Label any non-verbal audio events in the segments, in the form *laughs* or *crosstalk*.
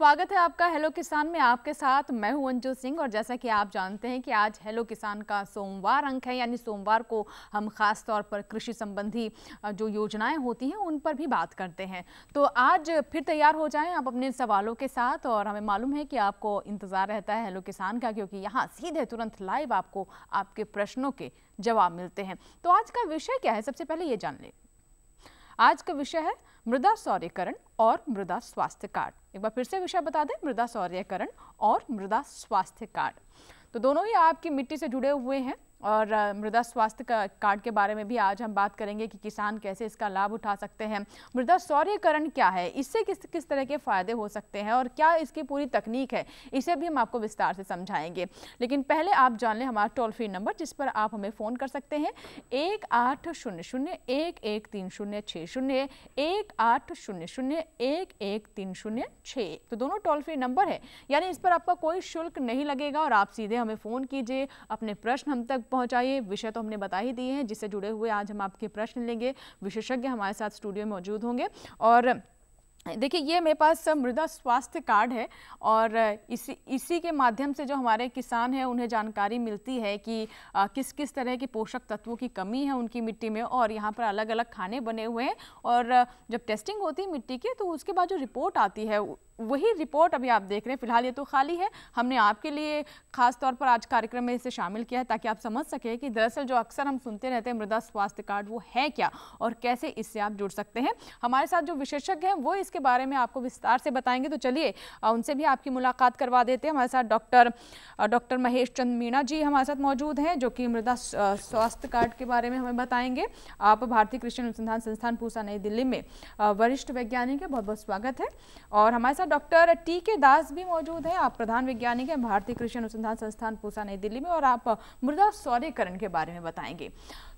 स्वागत है आपका हेलो किसान में आपके साथ मैं हूं अंजू सिंह और जैसा कि आप जानते हैं कि आज हेलो किसान का सोमवार अंक है यानी सोमवार को हम खास तौर पर कृषि संबंधी जो योजनाएं होती हैं उन पर भी बात करते हैं तो आज फिर तैयार हो जाएं आप अपने सवालों के साथ और हमें मालूम है कि आपको इंतज़ार रहता है हेलो किसान का क्योंकि यहाँ सीधे तुरंत लाइव आपको आपके प्रश्नों के जवाब मिलते हैं तो आज का विषय क्या है सबसे पहले ये जान लें आज का विषय है मृदा सौर्यकरण और मृदा स्वास्थ्य कार्ड एक बार फिर से विषय बता दें मृदा सौर्यकरण और मृदा स्वास्थ्य कार्ड तो दोनों ही आपकी मिट्टी से जुड़े हुए हैं और मृदा स्वास्थ्य का कार्ड के बारे में भी आज हम बात करेंगे कि किसान कैसे इसका लाभ उठा सकते हैं मृदा सौर्यकरण क्या है इससे किस किस तरह के फ़ायदे हो सकते हैं और क्या इसकी पूरी तकनीक है इसे भी हम आपको विस्तार से समझाएंगे लेकिन पहले आप जान लें हमारा टोल फ्री नंबर जिस पर आप हमें फ़ोन कर सकते हैं एक आठ शून्य शून्य एक एक तीन शून्य छः शून्य एक आठ शून्य शून्य एक एक तीन शून्य छः तो दोनों टोल फ्री नंबर है यानी इस पर आपका कोई शुल्क नहीं लगेगा और आप सीधे हमें फ़ोन कीजिए अपने प्रश्न हम तक पहुंचाइए विषय तो हमने बता ही दिए हैं जिससे जुड़े हुए आज हम आपके प्रश्न लेंगे विशेषज्ञ हमारे साथ स्टूडियो में मौजूद होंगे और देखिए ये मेरे पास मृदा स्वास्थ्य कार्ड है और इसी इसी के माध्यम से जो हमारे किसान हैं उन्हें जानकारी मिलती है कि आ, किस किस तरह के पोषक तत्वों की कमी है उनकी मिट्टी में और यहाँ पर अलग अलग खाने बने हुए हैं और जब टेस्टिंग होती है मिट्टी की तो उसके बाद जो रिपोर्ट आती है वही रिपोर्ट अभी आप देख रहे हैं फिलहाल ये तो खाली है हमने आपके लिए खास तौर पर आज कार्यक्रम में इसे शामिल किया है ताकि आप समझ सकें कि दरअसल जो अक्सर हम सुनते रहते हैं मृदा स्वास्थ्य कार्ड वो है क्या और कैसे इससे आप जुड़ सकते हैं हमारे साथ जो विशेषज्ञ हैं वो इसके बारे में आपको विस्तार से बताएंगे तो चलिए उनसे भी आपकी मुलाकात करवा देते हैं हमारे साथ डॉक्टर डॉक्टर महेश चंद मीणा जी हमारे साथ मौजूद हैं जो कि मृदा स्वास्थ्य कार्ड के बारे में हमें बताएंगे आप भारतीय कृषि अनुसंधान संस्थान पूसा नई दिल्ली में वरिष्ठ वैज्ञानिक है बहुत बहुत स्वागत है और हमारे साथ डॉक्टर टी के दास भी मौजूद हैं आप प्रधान वैज्ञानिक हैं भारतीय कृषि अनुसंधान संस्थान पूसा नई दिल्ली में और आप मृदा सौर्यकरण के बारे में बताएंगे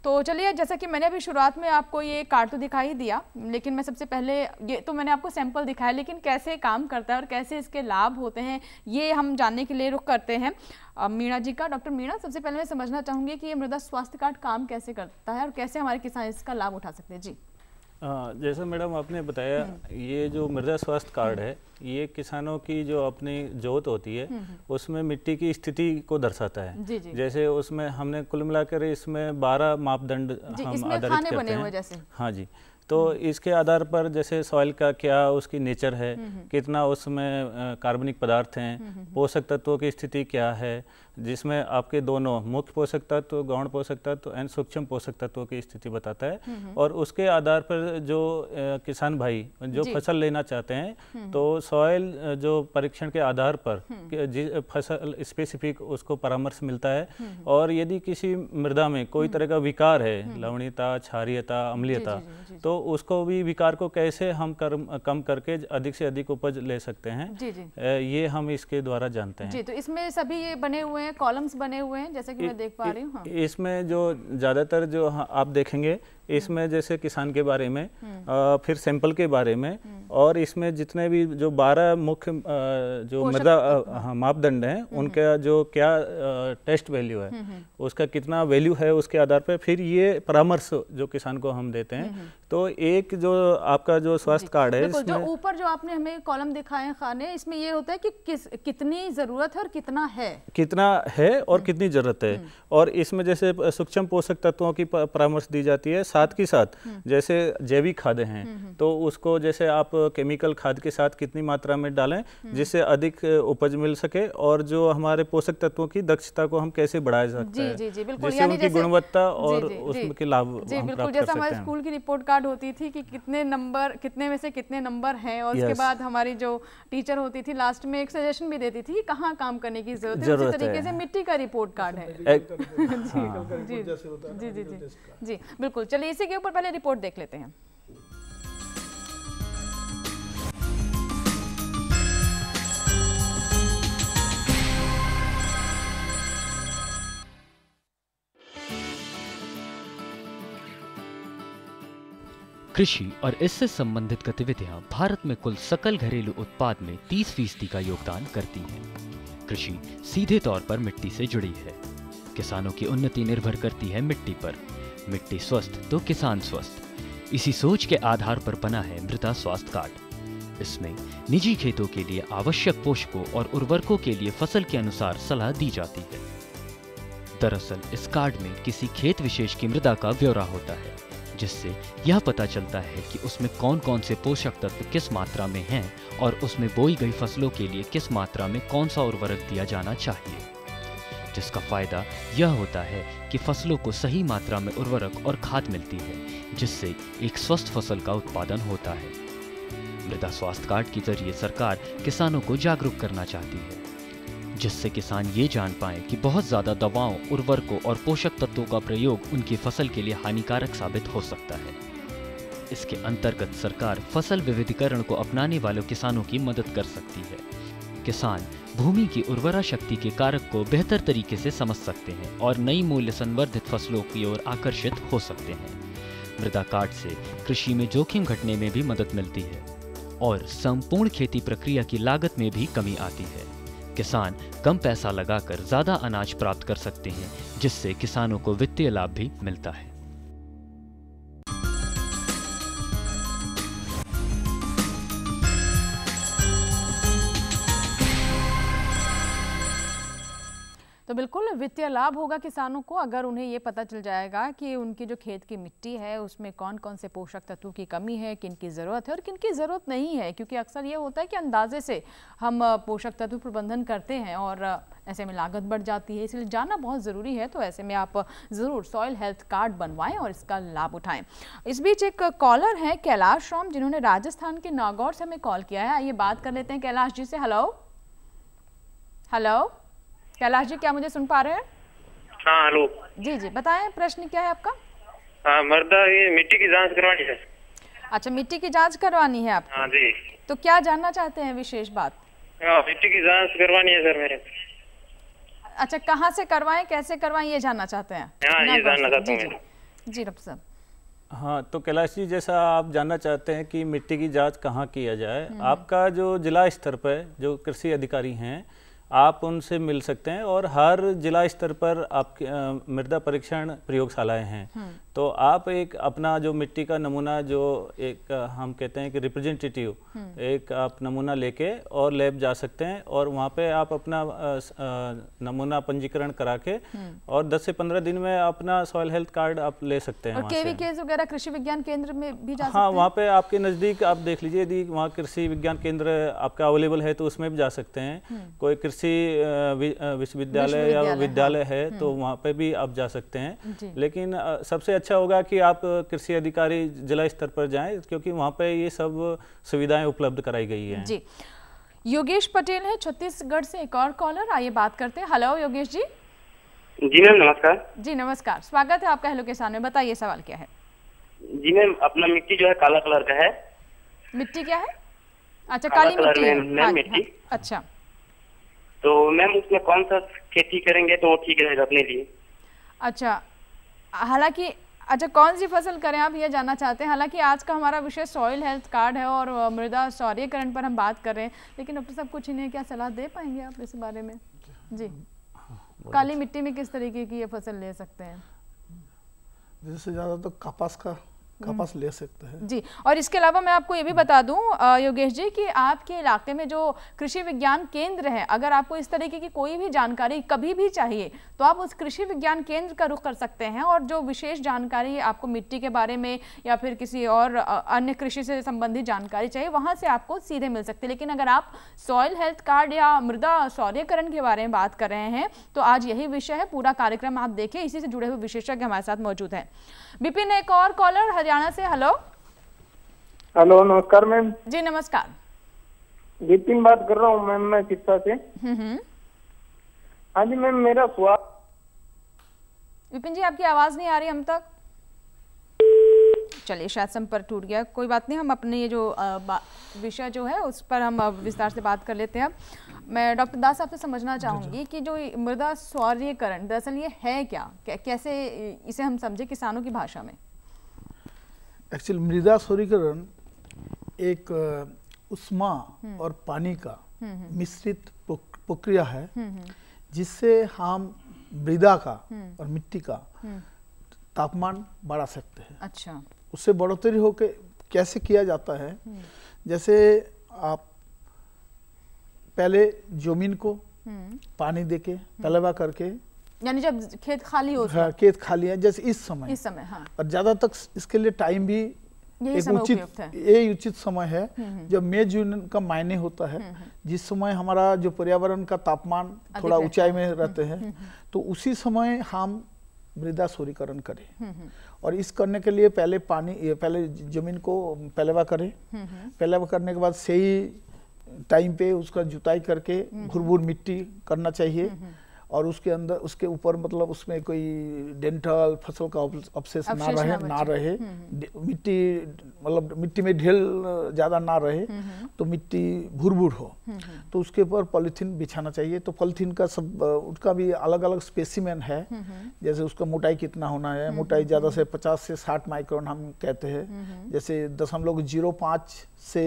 तो चलिए जैसा कि मैंने अभी शुरुआत में आपको ये कार्ड तो दिखाई दिया लेकिन मैं सबसे पहले ये तो मैंने आपको सैंपल दिखाया लेकिन कैसे काम करता है और कैसे इसके लाभ होते हैं ये हम जानने के लिए रुख करते हैं मीणा जी का डॉक्टर मीणा सबसे पहले मैं समझना चाहूँगी कि ये मृदा स्वास्थ्य कार्ड काम कैसे करता है और कैसे हमारे किसान इसका लाभ उठा सकते हैं जी हाँ, जैसा मैडम आपने बताया ये जो मृदा स्वास्थ्य कार्ड है ये किसानों की जो अपनी जोत होती है हम्म, हम्म। उसमें मिट्टी की स्थिति को दर्शाता है जी जी। जैसे उसमें हमने कुल मिलाकर इसमें बारह मापदंड हम आधारित करते हैं हाँ जी तो इसके आधार पर जैसे सॉइल का क्या उसकी नेचर है हम्म, कितना उसमें कार्बनिक पदार्थ हैं पोषक तत्वों की स्थिति क्या है जिसमें आपके दोनों मुख्य पोषक तत्व गौण पोषक तत्व एंड सूक्ष्म पोषक तत्वों की स्थिति बताता है हम्म, हम्म। और उसके आधार पर जो किसान भाई जो फसल लेना चाहते हैं हम्म। तो सॉयल जो परीक्षण के आधार पर फसल स्पेसिफिक उसको परामर्श मिलता है और यदि किसी मृदा में कोई तरह का विकार है लवणीयता क्षारियता अम्लीयता तो उसको भी विकार को कैसे हम कम करके अधिक से अधिक उपज ले सकते हैं ये हम इसके द्वारा जानते हैं तो इसमें सभी ये बने हुए हुए हैं कॉलम्स बने हुए हैं जैसे कि मैं देख पा रही हूँ हाँ। इसमें जो ज़्यादातर जो आप देखेंगे इसमें जैसे किसान के बारे में आ, हम्म। फिर सैंपल के बारे में हम्म। और इसमें जितने भी जो बारह मुख्य जो मृदा हाँ, मापदंड हैं हम्म, उनका जो क्या टेस्ट वैल्यू है उसका कितना वैल्यू है उसके आधार पर फिर ये परामर्श जो किसान को हम देते हैं तो एक जो आपका जो स्वास्थ्य कार्ड है जो ऊपर जो आपने हमें कॉलम दिखाए खाने इसमें ये होता है कि किस कितनी ज़रूरत है और कितना है कितना है और कितनी ज़रूरत है और इसमें जैसे सूक्ष्म पोषक तत्वों की परामर्श दी जाती है साथ ही साथ हम्म। जैसे जैविक खादें हैं हम्म, हम्म। तो उसको जैसे आप केमिकल खाद के साथ कितनी मात्रा में डालें जिससे अधिक उपज मिल सके और जो हमारे पोषक तत्वों की दक्षता को हम कैसे बढ़ाया सकते हैं जिससे उनकी गुणवत्ता और उसके लाभ बिल्कुल जैसे हमारे स्कूल की रिपोर्ट कार्ड होती थी कि कितने नंबर कितने में से कितने नंबर हैं और उसके बाद हमारी जो टीचर होती थी लास्ट में एक सजेशन भी देती थी कि कहाँ काम करने की जरूरत है उसी तरीके से मिट्टी का रिपोर्ट कार्ड है *laughs* हाँ। हाँ। जी जी जी जी जी बिल्कुल चलिए चलिए इसी के ऊपर पहले रिपोर्ट देख लेते हैं कृषि और इससे संबंधित गतिविधियां भारत में कुल सकल घरेलू उत्पाद में 30 फीसदी का योगदान करती हैं। कृषि सीधे तौर पर मिट्टी से जुड़ी है किसानों की उन्नति निर्भर करती है मिट्टी पर मिट्टी स्वस्थ तो किसान स्वस्थ इसी सोच के आधार पर बना है मृदा स्वास्थ्य कार्ड इसमें निजी खेतों के लिए आवश्यक पोषकों और उर्वरकों के लिए फसल के अनुसार सलाह दी जाती है दरअसल इस कार्ड में किसी खेत विशेष की मृदा का ब्यौरा होता है जिससे यह पता चलता है कि उसमें कौन कौन से पोषक तत्व किस मात्रा में हैं और उसमें बोई गई फसलों के लिए किस मात्रा में कौन सा उर्वरक दिया जाना चाहिए जिसका फायदा यह होता है कि फसलों को सही मात्रा में उर्वरक और खाद मिलती है जिससे एक स्वस्थ फसल का उत्पादन होता है मृदा स्वास्थ्य कार्ड के जरिए सरकार किसानों को जागरूक करना चाहती है जिससे किसान ये जान पाए कि बहुत ज़्यादा दवाओं उर्वरकों और पोषक तत्वों का प्रयोग उनकी फसल के लिए हानिकारक साबित हो सकता है इसके अंतर्गत सरकार फसल विविधीकरण को अपनाने वाले किसानों की मदद कर सकती है किसान भूमि की उर्वरा शक्ति के कारक को बेहतर तरीके से समझ सकते हैं और नई मूल्य संवर्धित फसलों की ओर आकर्षित हो सकते हैं मृदा कार्ड से कृषि में जोखिम घटने में भी मदद मिलती है और संपूर्ण खेती प्रक्रिया की लागत में भी कमी आती है किसान कम पैसा लगाकर ज्यादा अनाज प्राप्त कर सकते हैं जिससे किसानों को वित्तीय लाभ भी मिलता है तो बिल्कुल वित्तीय लाभ होगा किसानों को अगर उन्हें ये पता चल जाएगा कि उनकी जो खेत की मिट्टी है उसमें कौन कौन से पोषक तत्व की कमी है किन की ज़रूरत है और किन की ज़रूरत नहीं है क्योंकि अक्सर ये होता है कि अंदाजे से हम पोषक तत्व प्रबंधन करते हैं और ऐसे में लागत बढ़ जाती है इसलिए जानना बहुत ज़रूरी है तो ऐसे में आप ज़रूर सॉयल हेल्थ कार्ड बनवाएं और इसका लाभ उठाएं इस बीच एक कॉलर हैं कैलाश राम जिन्होंने राजस्थान के नागौर से हमें कॉल किया है आइए बात कर लेते हैं कैलाश जी से हेलो हेलो कैलाश जी क्या मुझे सुन पा रहे हैं हाँ हेलो जी जी बताएं प्रश्न क्या है आपका हाँ, मर्दा ये मिट्टी की जांच करवानी है अच्छा मिट्टी की जांच करवानी है आप हाँ जी तो क्या जानना चाहते हैं विशेष बात हाँ, मिट्टी की जांच करवानी है सर मेरे अच्छा कहाँ से करवाएं कैसे करवाएं ये जानना चाहते हैं हाँ, ये जानना चाहते हैं जी, जी रब साहब हाँ तो कैलाश जी जैसा आप जानना चाहते हैं कि मिट्टी की जांच कहाँ किया जाए हम्म, हम्म। आपका जो जिला स्तर पर जो कृषि अधिकारी हैं आप उनसे मिल सकते हैं और हर जिला स्तर पर आपके मृदा परीक्षण प्रयोगशालाएं हैं हम्म। तो आप एक अपना जो मिट्टी का नमूना जो एक हम कहते हैं कि रिप्रेजेंटेटिव हम्म। एक आप नमूना लेके और लैब जा सकते हैं और वहाँ पे आप अपना नमूना पंजीकरण करा के हम्म। और 10 से 15 दिन में अपना सॉयल हेल्थ कार्ड आप ले सकते हैं वगैरह कृषि विज्ञान केंद्र में भी जा हाँ वहाँ पे आपके नज़दीक आप देख लीजिए यदि वहाँ कृषि विज्ञान केंद्र आपका अवेलेबल है तो उसमें भी जा सकते हैं हम्म। कोई कृषि विश्वविद्यालय या विद्यालय हाँ। है तो वहाँ पे भी आप जा सकते हैं लेकिन सबसे अच्छा होगा कि आप कृषि अधिकारी जिला स्तर पर जाएं क्योंकि वहाँ पे ये सब सुविधाएं उपलब्ध कराई गई हैं जी योगेश पटेल है छत्तीसगढ़ से एक और कॉलर आइए बात करते हैं हेलो योगेश जी जी मैम नमस्कार जी नमस्कार स्वागत है आपका हेलो किसान में बताइए सवाल क्या है जी मैम अपना मिट्टी जो है काला कलर का है मिट्टी क्या है अच्छा काली मिट्टी है हाँ, मिट्टी हाँ, अच्छा तो मैम उसमें कौन सा खेती करेंगे तो वो ठीक रहेगा अपने लिए अच्छा हालांकि अच्छा कौन सी फसल करें आप ये जानना चाहते हैं हालांकि आज का हमारा विषय सॉइल हेल्थ कार्ड है और मृदा सौर्यकरण पर हम बात कर रहे हैं लेकिन डॉक्टर साहब कुछ इन्हें क्या सलाह दे पाएंगे आप इस बारे में जी काली मिट्टी में किस तरीके की ये फसल ले सकते हैं जैसे ज़्यादा तो कपास का का हम्म। पास ले सकते हैं जी और इसके अलावा मैं आपको ये भी बता दूं योगेश जी कि आपके इलाके में जो कृषि विज्ञान केंद्र है अगर आपको इस तरीके की कोई भी जानकारी कभी भी चाहिए तो आप उस कृषि विज्ञान केंद्र का रुख कर सकते हैं और जो विशेष जानकारी आपको मिट्टी के बारे में या फिर किसी और अन्य कृषि से संबंधित जानकारी चाहिए वहाँ से आपको सीधे मिल सकती है लेकिन अगर आप सॉयल हेल्थ कार्ड या मृदा सौर्यकरण के बारे में बात कर रहे हैं तो आज यही विषय है पूरा कार्यक्रम आप देखें इसी से जुड़े हुए विशेषज्ञ हमारे साथ मौजूद हैं बिपिन एक और कॉलर हरियाणा हरियाणा से हेलो हेलो नमस्कार मैम जी नमस्कार जितिन बात कर रहा हूँ मैम मैं शिक्षा से हम्म, हम्म। हाँ जी मैम मेरा स्वाद विपिन जी आपकी आवाज नहीं आ रही हम तक चलिए शायद संपर्क टूट गया कोई बात नहीं हम अपने ये जो विषय जो है उस पर हम विस्तार से बात कर लेते हैं मैं डॉक्टर दास आपसे समझना चाहूंगी कि जो मृदा स्वर्यकरण दरअसल ये है क्या कैसे इसे हम समझे किसानों की भाषा में एक्चुअल मृदा सौरीकरण एक उष्मा हम्म। और पानी का हम्म, हम्म। मिश्रित प्रक्रिया है जिससे हम मृदा का और मिट्टी का तापमान बढ़ा सकते हैं अच्छा उससे बढ़ोतरी होके कैसे किया जाता है जैसे आप पहले जमीन को पानी देके पलवा करके यानी जब खेत खाली हो हाँ, खेत खाली है जैसे इस समय इस समय हाँ। और ज्यादा तक इसके लिए टाइम भी एक उचित ये उचित समय है हम्म, हम्म। जब मे जून का मायने होता है हम्म, जिस समय हमारा जो पर्यावरण का तापमान थोड़ा ऊंचाई में रहते हैं तो उसी समय हम मृदा सूर्यकरण करें और इस करने के लिए पहले पानी पहले जमीन को पैलेवा करें पैलेवा करने के बाद सही टाइम पे उसका जुताई करके भुरभुर मिट्टी करना चाहिए और उसके अंदर उसके ऊपर मतलब उसमें कोई डेंटल फसल का अवशेष ना रहे ना रहे हम्म, हम्म। मिट्टी मतलब मिट्टी में ढेल ज़्यादा ना रहे हम्म, तो मिट्टी भूर हो तो उसके ऊपर पॉलीथीन बिछाना चाहिए तो पॉलीथीन का सब उसका भी अलग अलग स्पेसिमेन है जैसे उसका मोटाई कितना होना है मोटाई ज़्यादा से पचास से साठ माइक्रोन हम कहते हैं जैसे दशमलव जीरो पाँच से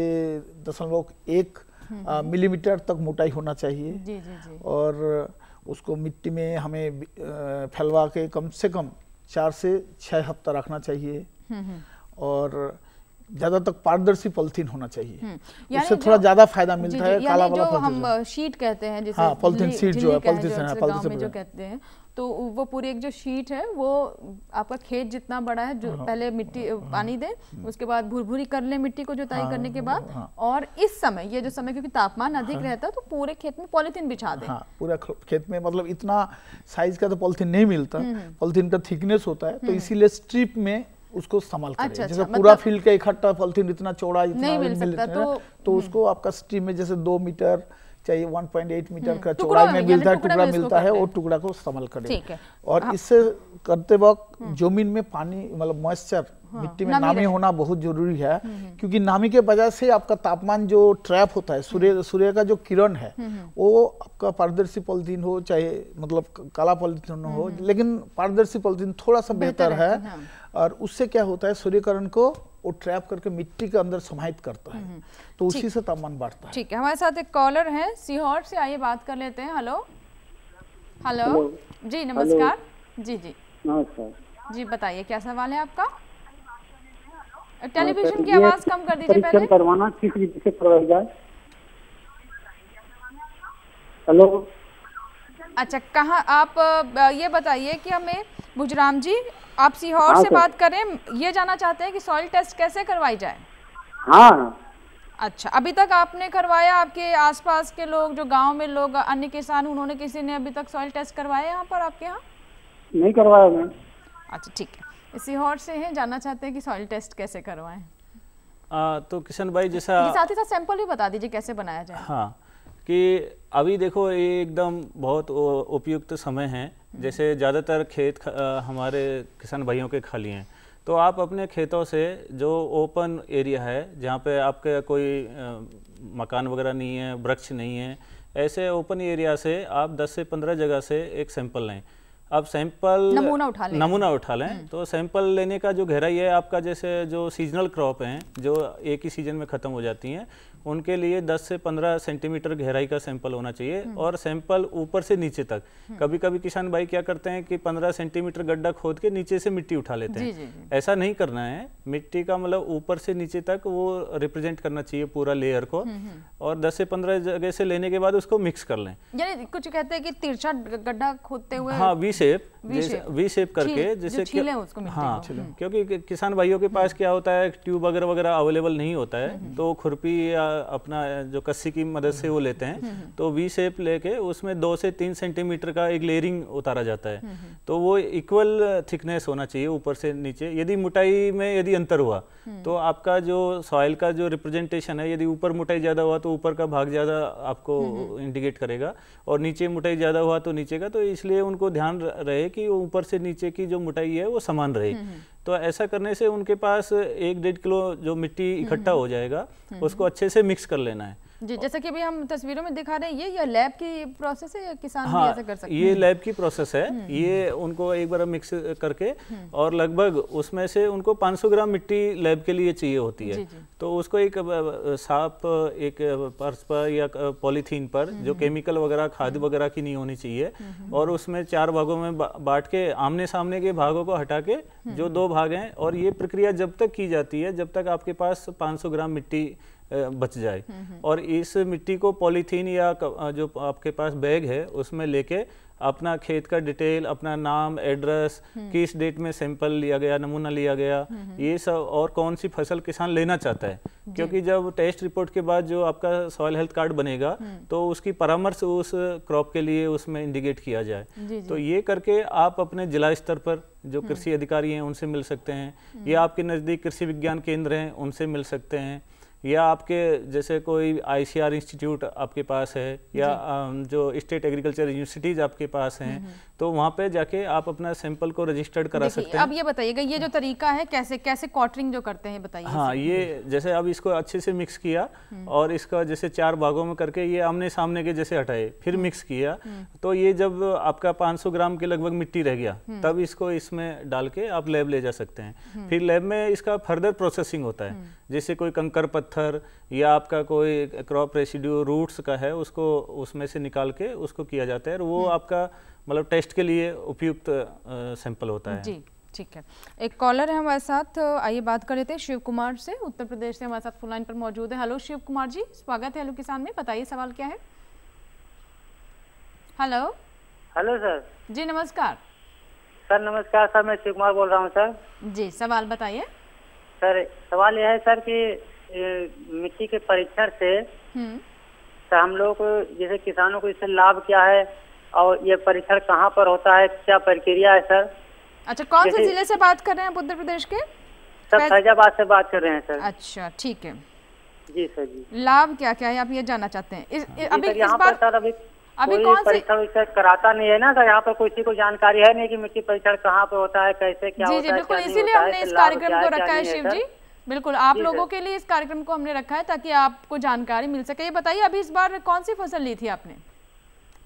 दशमलव एक मिलीमीटर तक मोटाई होना चाहिए और उसको मिट्टी में हमें फैलवा के कम से कम चार से छः हफ्ता रखना चाहिए हम्म, हम्म। और ज्यादा तक पारदर्शी पॉलिथीन होना चाहिए हम्म। उससे थोड़ा ज्यादा फायदा मिलता है काला वाला हम शीट कहते हैं जिसे हाँ, पॉलिथीन शीट जो है पॉलिथीन पॉलिथीन जो कहते हैं तो वो पूरी एक जो शीट है वो आपका खेत जितना बड़ा है जो हाँ, पहले मिट्टी हाँ, पानी दें हाँ। उसके बाद भूरभूरी कर लें मिट्टी को जुताई हाँ, करने के बाद हाँ, और इस समय ये जो समय क्योंकि तापमान हाँ। अधिक रहता है तो पूरे खेत में पॉलिथीन बिछा दें हाँ, पूरा खेत में मतलब इतना साइज का तो पॉलिथीन नहीं मिलता हम्म। पॉलिथीन का थिकनेस होता है तो हम्म। इसीलिए स्ट्रिप में उसको संभाल कर अच्छा, जैसे अच्छा, मतलब पूरा फील्ड का इकट्ठा पॉलिथीन इतना चौड़ा इतना नहीं मिल सकता तो, तो हम्म। उसको आपका स्ट्रीम में जैसे दो मीटर चाहे 1.8 मीटर हम्म। का चौड़ाई में मिलता है टुकड़ा मिलता है और टुकड़ा को इस्तेमाल करें और हाँ। इससे करते वक्त हम्म। जमीन में पानी मतलब मॉइस्चर हाँ, मिट्टी में नामी, नामी होना बहुत जरूरी है हम्म, हम्म। क्योंकि नामी के वजह से आपका तापमान जो ट्रैप होता है सूर्य सूर्य का जो किरण है वो आपका पारदर्शी पॉलिथीन हो चाहे मतलब काला पॉलिथीन हो लेकिन पारदर्शी पॉलिथीन थोड़ा सा बेहतर है हाँ। और उससे क्या होता है सूर्यकरण को वो ट्रैप करके मिट्टी के अंदर समाहित करता है तो उसी से तापमान बढ़ता है ठीक है हमारे साथ एक कॉलर है सीहोर से आइए बात कर लेते हैं हेलो हेलो जी नमस्कार जी जी नमस्कार जी बताइए क्या सवाल है आपका हाँ, टेलीविजन की आवाज कम कर दीजिए पहले करवाना किस विधि से करवाया जाए हेलो अच्छा कहा आप ये बताइए कि हमें भुजराम जी आप सीहोर हाँ, से बात करें ये जानना चाहते हैं कि सॉइल टेस्ट कैसे करवाई जाए हाँ अच्छा अभी तक आपने करवाया आपके आसपास के लोग जो गांव में लोग अन्य किसान उन्होंने किसी ने अभी तक सॉइल टेस्ट करवाया यहाँ पर आपके यहाँ नहीं करवाया मैं अच्छा ठीक है इसी और से हैं जानना चाहते हैं कि सॉइल टेस्ट कैसे करवाएं तो किशन भाई जैसा साथ ही साथ सैंपल भी बता दीजिए कैसे बनाया जाए हाँ कि अभी देखो ये एकदम बहुत उपयुक्त तो समय है हम्म। जैसे ज़्यादातर खेत हमारे किसान भाइयों के खाली हैं तो आप अपने खेतों से जो ओपन एरिया है जहाँ पे आपके कोई मकान वगैरह नहीं है वृक्ष नहीं है ऐसे ओपन एरिया से आप 10 से 15 जगह से एक सैंपल लें आप सैंपल नमूना उठा लें नमूना उठा लें हम्म। तो सैंपल लेने का जो गहराई है आपका जैसे जो सीजनल क्रॉप हैं जो एक ही सीजन में ख़त्म हो जाती हैं उनके लिए 10 से 15 सेंटीमीटर गहराई का सैंपल होना चाहिए हम्म। और सैंपल ऊपर से नीचे तक हम्म। कभी कभी किसान भाई क्या करते हैं कि 15 सेंटीमीटर गड्ढा खोद के नीचे से मिट्टी उठा लेते हैं ऐसा नहीं करना है मिट्टी का मतलब ऊपर से नीचे तक वो रिप्रेजेंट करना चाहिए पूरा लेयर को हम्म, और दस से पंद्रह जगह से लेने के बाद उसको मिक्स कर लें यानी कुछ कहते हैं कि तिरछा गड्ढा खोदते हुए हाँ वी शेप वी शेप करके जैसे हाँ क्योंकि किसान भाइयों के पास क्या होता है ट्यूब वगैरह वगैरह अवेलेबल नहीं होता है तो खुरपी या अपना जो कस्सी की मदद से वो लेते हैं हम्म, हम्म। तो वी शेप लेके उसमें दो से तीन सेंटीमीटर का एक लेयरिंग उतारा जाता है हम्म, तो वो इक्वल थिकनेस होना चाहिए ऊपर से नीचे यदि मोटाई में यदि अंतर हुआ तो आपका जो सॉइल का जो रिप्रेजेंटेशन है यदि ऊपर मोटाई ज़्यादा हुआ तो ऊपर का भाग ज़्यादा आपको इंडिकेट करेगा और नीचे मोटाई ज़्यादा हुआ तो नीचे का तो इसलिए उनको ध्यान रहे कि ऊपर से नीचे की जो मोटाई है वो समान रहे तो ऐसा करने से उनके पास एक डेढ़ किलो जो मिट्टी इकट्ठा हम्म, हो जाएगा हम्म, हम्म। उसको अच्छे से मिक्स कर लेना है जी जैसा कि अभी हम तस्वीरों में दिखा रहे हैं ये या लैब की प्रोसेस है या किसान हाँ, भी ऐसे कर सकते ये लैब की प्रोसेस है हम्म। ये उनको एक बार मिक्स करके हम्म। और लगभग उसमें से उनको 500 ग्राम मिट्टी लैब के लिए चाहिए होती है जी, जी. तो उसको एक साफ एक पर्स पर या पॉलीथीन पर जो केमिकल हम्म। वगैरह खाद वगैरह की नहीं होनी चाहिए और उसमें चार भागों में बांट के आमने सामने के भागों को हटा के जो दो भाग हैं और ये प्रक्रिया जब तक की जाती है जब तक आपके पास पाँच ग्राम मिट्टी बच जाए हम्म, हम्म। और इस मिट्टी को पॉलीथीन या जो आपके पास बैग है उसमें लेके अपना खेत का डिटेल अपना नाम एड्रेस हम्म। किस डेट में सैंपल लिया गया नमूना लिया गया ये सब और कौन सी फसल किसान लेना चाहता है क्योंकि जब टेस्ट रिपोर्ट के बाद जो आपका सॉयल हेल्थ कार्ड बनेगा तो उसकी परामर्श उस क्रॉप के लिए उसमें इंडिकेट किया जाए जी जी। तो ये करके आप अपने जिला स्तर पर जो कृषि अधिकारी हैं उनसे मिल सकते हैं या आपके नज़दीक कृषि विज्ञान केंद्र हैं उनसे मिल सकते हैं या आपके जैसे कोई आईसीआर इंस्टीट्यूट आपके पास है या जो स्टेट एग्रीकल्चर यूनिवर्सिटीज़ आपके पास हैं हम्म, हम्म। तो वहाँ पे जाके आप अपना सैंपल को रजिस्टर्ड करा सकते हैं अब ये बताइएगा ये जो तरीका है कैसे कैसे क्वार्टरिंग जो करते हैं बताइए हाँ ये जैसे अब इसको अच्छे से मिक्स किया हम्म। और इसका जैसे चार भागों में करके ये आमने सामने के जैसे हटाए फिर मिक्स हम्म। किया हम्म। तो ये जब आपका 500 ग्राम के लगभग मिट्टी रह गया तब इसको इसमें डाल के आप लैब ले जा सकते हैं फिर लैब में इसका फर्दर प्रोसेसिंग होता है जैसे कोई कंकर पत्थर या आपका कोई क्रॉप रेसिड्यू रूट्स का है उसको उसमें से निकाल के उसको किया जाता है और वो आपका मतलब टेस्ट के लिए उपयुक्त सैंपल होता है जी ठीक है एक कॉलर है हमारे साथ आइए बात कर लेते हैं शिव कुमार से उत्तर प्रदेश से हमारे साथ फोन लाइन पर मौजूद है हेलो शिव कुमार जी स्वागत है हेलो किसान में बताइए सवाल क्या है हेलो हेलो सर जी नमस्कार सर नमस्कार सर मैं शिव कुमार बोल रहा हूँ सर जी सवाल बताइए सर सवाल यह है सर कि मिट्टी के परीक्षण से सर हम्म। तो हम लोग जैसे किसानों को इससे लाभ क्या है और ये परीक्षण कहाँ पर होता है क्या प्रक्रिया है सर अच्छा कौन से जिले से बात कर रहे हैं उत्तर प्रदेश के सर फैजाबाद से बात कर रहे हैं सर अच्छा ठीक है जी सर जी लाभ क्या क्या है आप ये जानना चाहते हैं अभी यहाँ पर सर अभी अभी कौन परीक्षण कराता नहीं है ना सर यहाँ पर किसी को जानकारी है नहीं कि मिट्टी परीक्षण कहाँ पे होता है कैसे क्या जी जी बिल्कुल इसीलिए हमने इस कार्यक्रम को रखा है शिव जी बिल्कुल आप लोगों के लिए इस कार्यक्रम को हमने रखा है ताकि आपको जानकारी मिल सके ये बताइए अभी इस बार कौन सी फसल ली थी आपने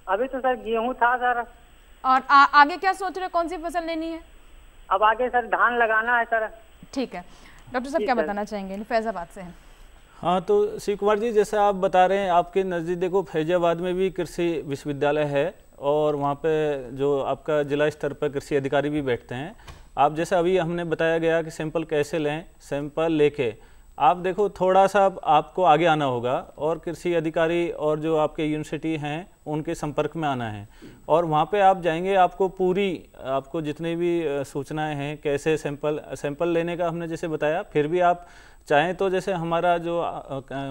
अभी तो सर गेहूँ था सर और आ, आगे क्या सोच रहे कौन सी फसल लेनी है अब आगे सर धान लगाना है सर ठीक है डॉक्टर साहब क्या बताना चाहेंगे फैजाबाद से हाँ तो शिव कुमार जी जैसे आप बता रहे हैं आपके नज़दीक देखो फैजाबाद में भी कृषि विश्वविद्यालय है और वहाँ पे जो आपका जिला स्तर पर कृषि अधिकारी भी बैठते हैं आप जैसे अभी हमने बताया गया कि सैंपल कैसे लें सैंपल लेके आप देखो थोड़ा सा आपको आगे आना होगा और कृषि अधिकारी और जो आपके यूनिवर्सिटी हैं उनके संपर्क में आना है और वहाँ पे आप जाएंगे आपको पूरी आपको जितनी भी सूचनाएं हैं कैसे सैंपल सैंपल लेने का हमने जैसे बताया फिर भी आप चाहें तो जैसे हमारा जो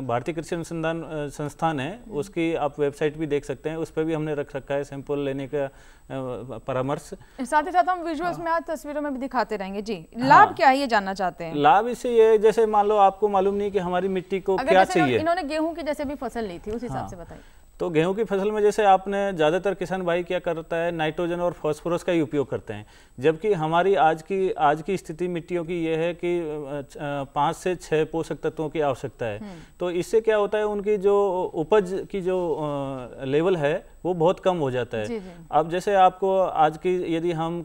भारतीय कृषि अनुसंधान संस्थान है हम्म। उसकी आप वेबसाइट भी देख सकते हैं उस पर भी हमने रख रखा है सैंपल लेने का परामर्श साथ ही साथ हम विजुअल्स हाँ। में आज तस्वीरों में भी दिखाते रहेंगे जी हाँ। लाभ हाँ। क्या है ये जानना चाहते हैं लाभ इससे ये जैसे मान लो आपको मालूम नहीं कि हमारी मिट्टी को क्या चाहिए इन्होंने गेहूं की जैसे भी फसल ली थी उस हाँ। हिसाब से बताइए तो गेहूं की फसल में जैसे आपने ज़्यादातर किसान भाई क्या करता है नाइट्रोजन और फॉस्फोरस का ही उपयोग करते हैं जबकि हमारी आज की आज की स्थिति मिट्टियों की यह है कि पाँच से छः पोषक तत्वों की आवश्यकता है हम्म। तो इससे क्या होता है उनकी जो उपज की जो लेवल है वो बहुत कम हो जाता है अब जैसे आपको आज की यदि हम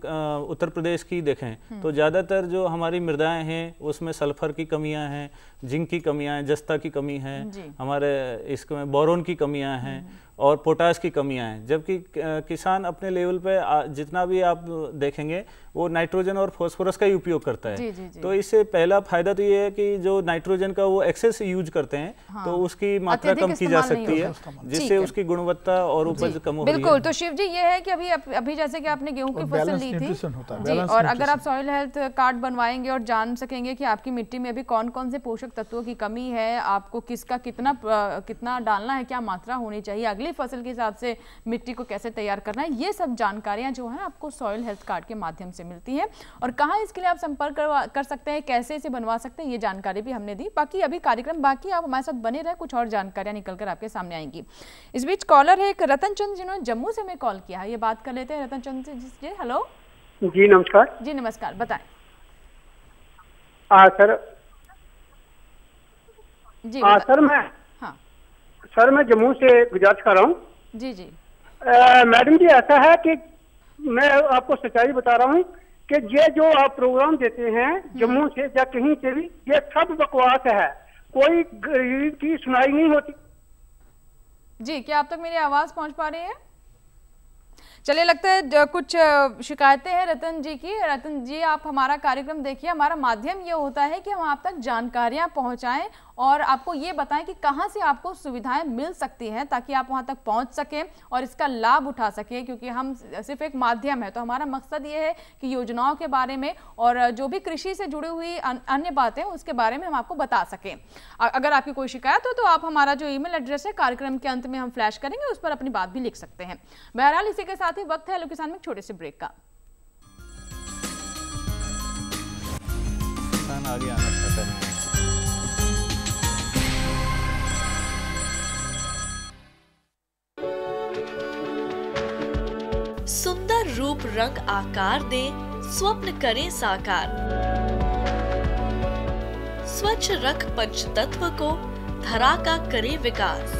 उत्तर प्रदेश की देखें हम्म। तो ज़्यादातर जो हमारी मृदाएँ हैं उसमें सल्फर की कमियाँ हैं जिंक की कमियाँ हैं जस्ता की कमी है हमारे इसमें बोरोन की कमियाँ हैं हम्म। और पोटास की कमियां हैं जबकि किसान अपने लेवल पे जितना भी आप देखेंगे वो नाइट्रोजन और फॉस्फोरस का ही उपयोग करता है जी, जी, जी. तो इससे पहला फायदा तो ये है कि जो नाइट्रोजन का वो एक्सेस यूज करते हैं तो हाँ। तो उसकी मात्रा कम की जा सकती है जिससे उसकी गुणवत्ता और उपज कम हो बिल्कुल तो शिव जी ये है की अभी अभी जैसे की आपने गेहूँ की फसल ली थी और अगर आप सॉइल हेल्थ कार्ड बनवाएंगे और जान सकेंगे की आपकी मिट्टी में अभी कौन कौन से पोषक तत्वों की कमी है आपको किसका कितना कितना डालना है क्या मात्रा होनी चाहिए अगली फसल के हिसाब से मिट्टी को कैसे तैयार करना है ये सब जानकारियाँ जो है आपको सॉयल हेल्थ कार्ड के माध्यम से मिलती हैं और कहाँ इसके लिए आप संपर्क कर सकते हैं कैसे इसे बनवा सकते हैं ये जानकारी भी हमने दी बाकी अभी कार्यक्रम बाकी आप हमारे साथ बने रहे कुछ और जानकारियाँ निकल कर आपके सामने आएंगी इस बीच कॉलर है एक रतन चंद जिन्होंने जम्मू से हमें कॉल किया है ये बात कर लेते हैं रतन चंद जी हेलो जी नमस्कार जी नमस्कार बताएं हाँ सर जी हाँ सर मैं सर मैं जम्मू से गुजारिश कर रहा हूँ जी जी मैडम जी ऐसा है कि मैं आपको सच्चाई बता रहा हूँ कि ये जो आप प्रोग्राम देते हैं जम्मू हम्म। से या कहीं से भी ये सब बकवास है कोई गरीब की सुनाई नहीं होती जी क्या आप तक तो मेरी आवाज पहुंच पा रही है चलिए लगता है कुछ शिकायतें हैं रतन जी की रतन जी आप हमारा कार्यक्रम देखिए हमारा माध्यम ये होता है कि हम आप तक जानकारियां पहुंचाएं और आपको ये बताएं कि कहाँ से आपको सुविधाएं मिल सकती हैं ताकि आप वहाँ तक पहुँच सकें और इसका लाभ उठा सकें क्योंकि हम सिर्फ एक माध्यम है तो हमारा मकसद ये है कि योजनाओं के बारे में और जो भी कृषि से जुड़ी हुई अन्य बातें उसके बारे में हम आपको बता सकें अगर आपकी कोई शिकायत हो तो आप हमारा जो ईमेल एड्रेस है कार्यक्रम के अंत में हम फ्लैश करेंगे उस पर अपनी बात भी लिख सकते हैं बहरहाल इसी के साथ ही वक्त है किसान में छोटे से ब्रेक का आगे आना सुंदर रूप रंग आकार दे स्वप्न करें साकार स्वच्छ रख पंच तत्व को धरा का करे विकास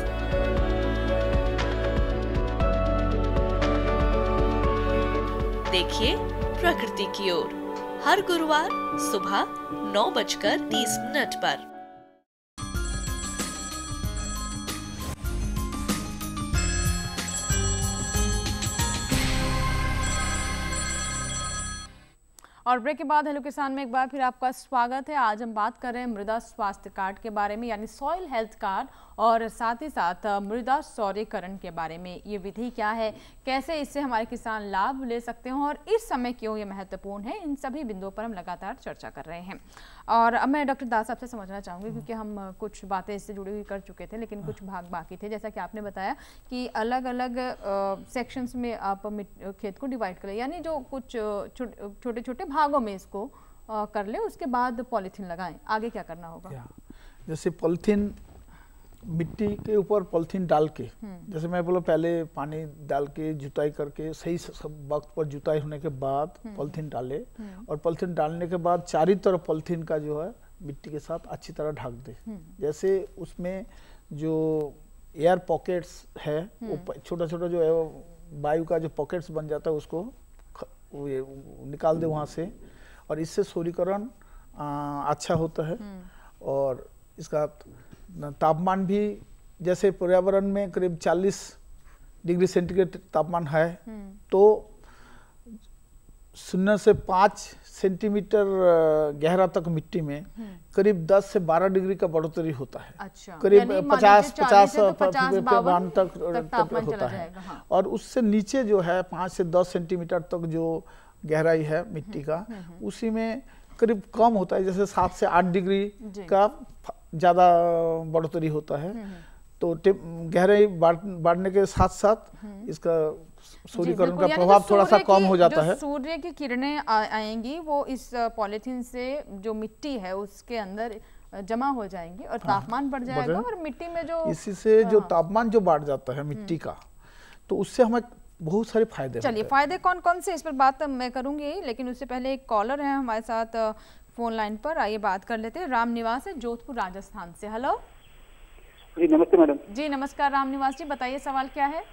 देखिए प्रकृति की ओर हर गुरुवार सुबह नौ बजकर तीस मिनट आरोप और ब्रेक के बाद हेलो किसान में एक बार फिर आपका स्वागत है आज हम बात कर रहे हैं मृदा स्वास्थ्य कार्ड के बारे में यानी सॉइल हेल्थ कार्ड और साथ ही साथ मृदा सौर्यकरण के बारे में ये विधि क्या है कैसे इससे हमारे किसान लाभ ले सकते हैं और इस समय क्यों ये महत्वपूर्ण है इन सभी बिंदुओं पर हम लगातार चर्चा कर रहे हैं और अब मैं डॉक्टर दास आपसे समझना चाहूँगी क्योंकि हम कुछ बातें इससे जुड़ी हुई कर चुके थे लेकिन कुछ भाग बाकी थे जैसा कि आपने बताया कि अलग अलग सेक्शंस में आप खेत को डिवाइड करें यानी जो कुछ छोटे छोटे भागों में इसको कर ले उसके बाद पॉलीथीन लगाएं आगे क्या करना होगा जैसे पॉलीथीन मिट्टी के ऊपर पॉलिथीन डाल के हम्म। जैसे मैं बोला पहले पानी डाल के जुताई करके सही वक्त पर जुताई होने के बाद हम्म। पॉलिथीन डाले हम्म। और पॉलिथीन डालने के बाद चारों तरफ पॉलिथीन का जो है मिट्टी के साथ अच्छी तरह ढक दे जैसे उसमें जो एयर पॉकेट्स है वो छोटा छोटा जो है वायु का जो पॉकेट्स बन जाता है उसको ये निकाल दे वहाँ से और इससे सूर्यकरण अच्छा होता है और इसका तापमान भी जैसे पर्यावरण में करीब 40 डिग्री सेंटीग्रेड तापमान है हम्म। तो शून्य से पाँच सेंटीमीटर गहरा तक मिट्टी में हम्म। करीब 10 से 12 डिग्री का बढ़ोतरी होता है अच्छा, करीब 50 पचास तो बावन तक, तापमान होता है हाँ। और उससे नीचे जो है पाँच से 10 सेंटीमीटर तक जो गहराई है मिट्टी हम्म, का उसी में करीब कम होता है जैसे सात से आठ डिग्री का ज़्यादा बढ़ोतरी होता है हम्म, हम्म। तो टिप गहरे बांटने के साथ साथ हम्म। इसका सूर्यकरण का प्रभाव थोड़ा सा कम हो जाता है सूर्य की किरणें आएंगी वो इस पॉलिथीन से जो मिट्टी है उसके अंदर जमा हो जाएंगी और हाँ, तापमान बढ़ जाएगा और मिट्टी में जो इसी से जो हाँ। तापमान जो बढ़ जाता है मिट्टी का तो उससे हमें बहुत सारे फायदे चलिए फायदे कौन कौन से इस पर बात मैं करूंगी लेकिन उससे पहले एक कॉलर है हमारे साथ फोन लाइन पर आइए बात कर लेते हैं राम निवास है जोधपुर राजस्थान से हेलो जी नमस्ते मैडम जी नमस्कार राम निवास जी बताइए सवाल क्या है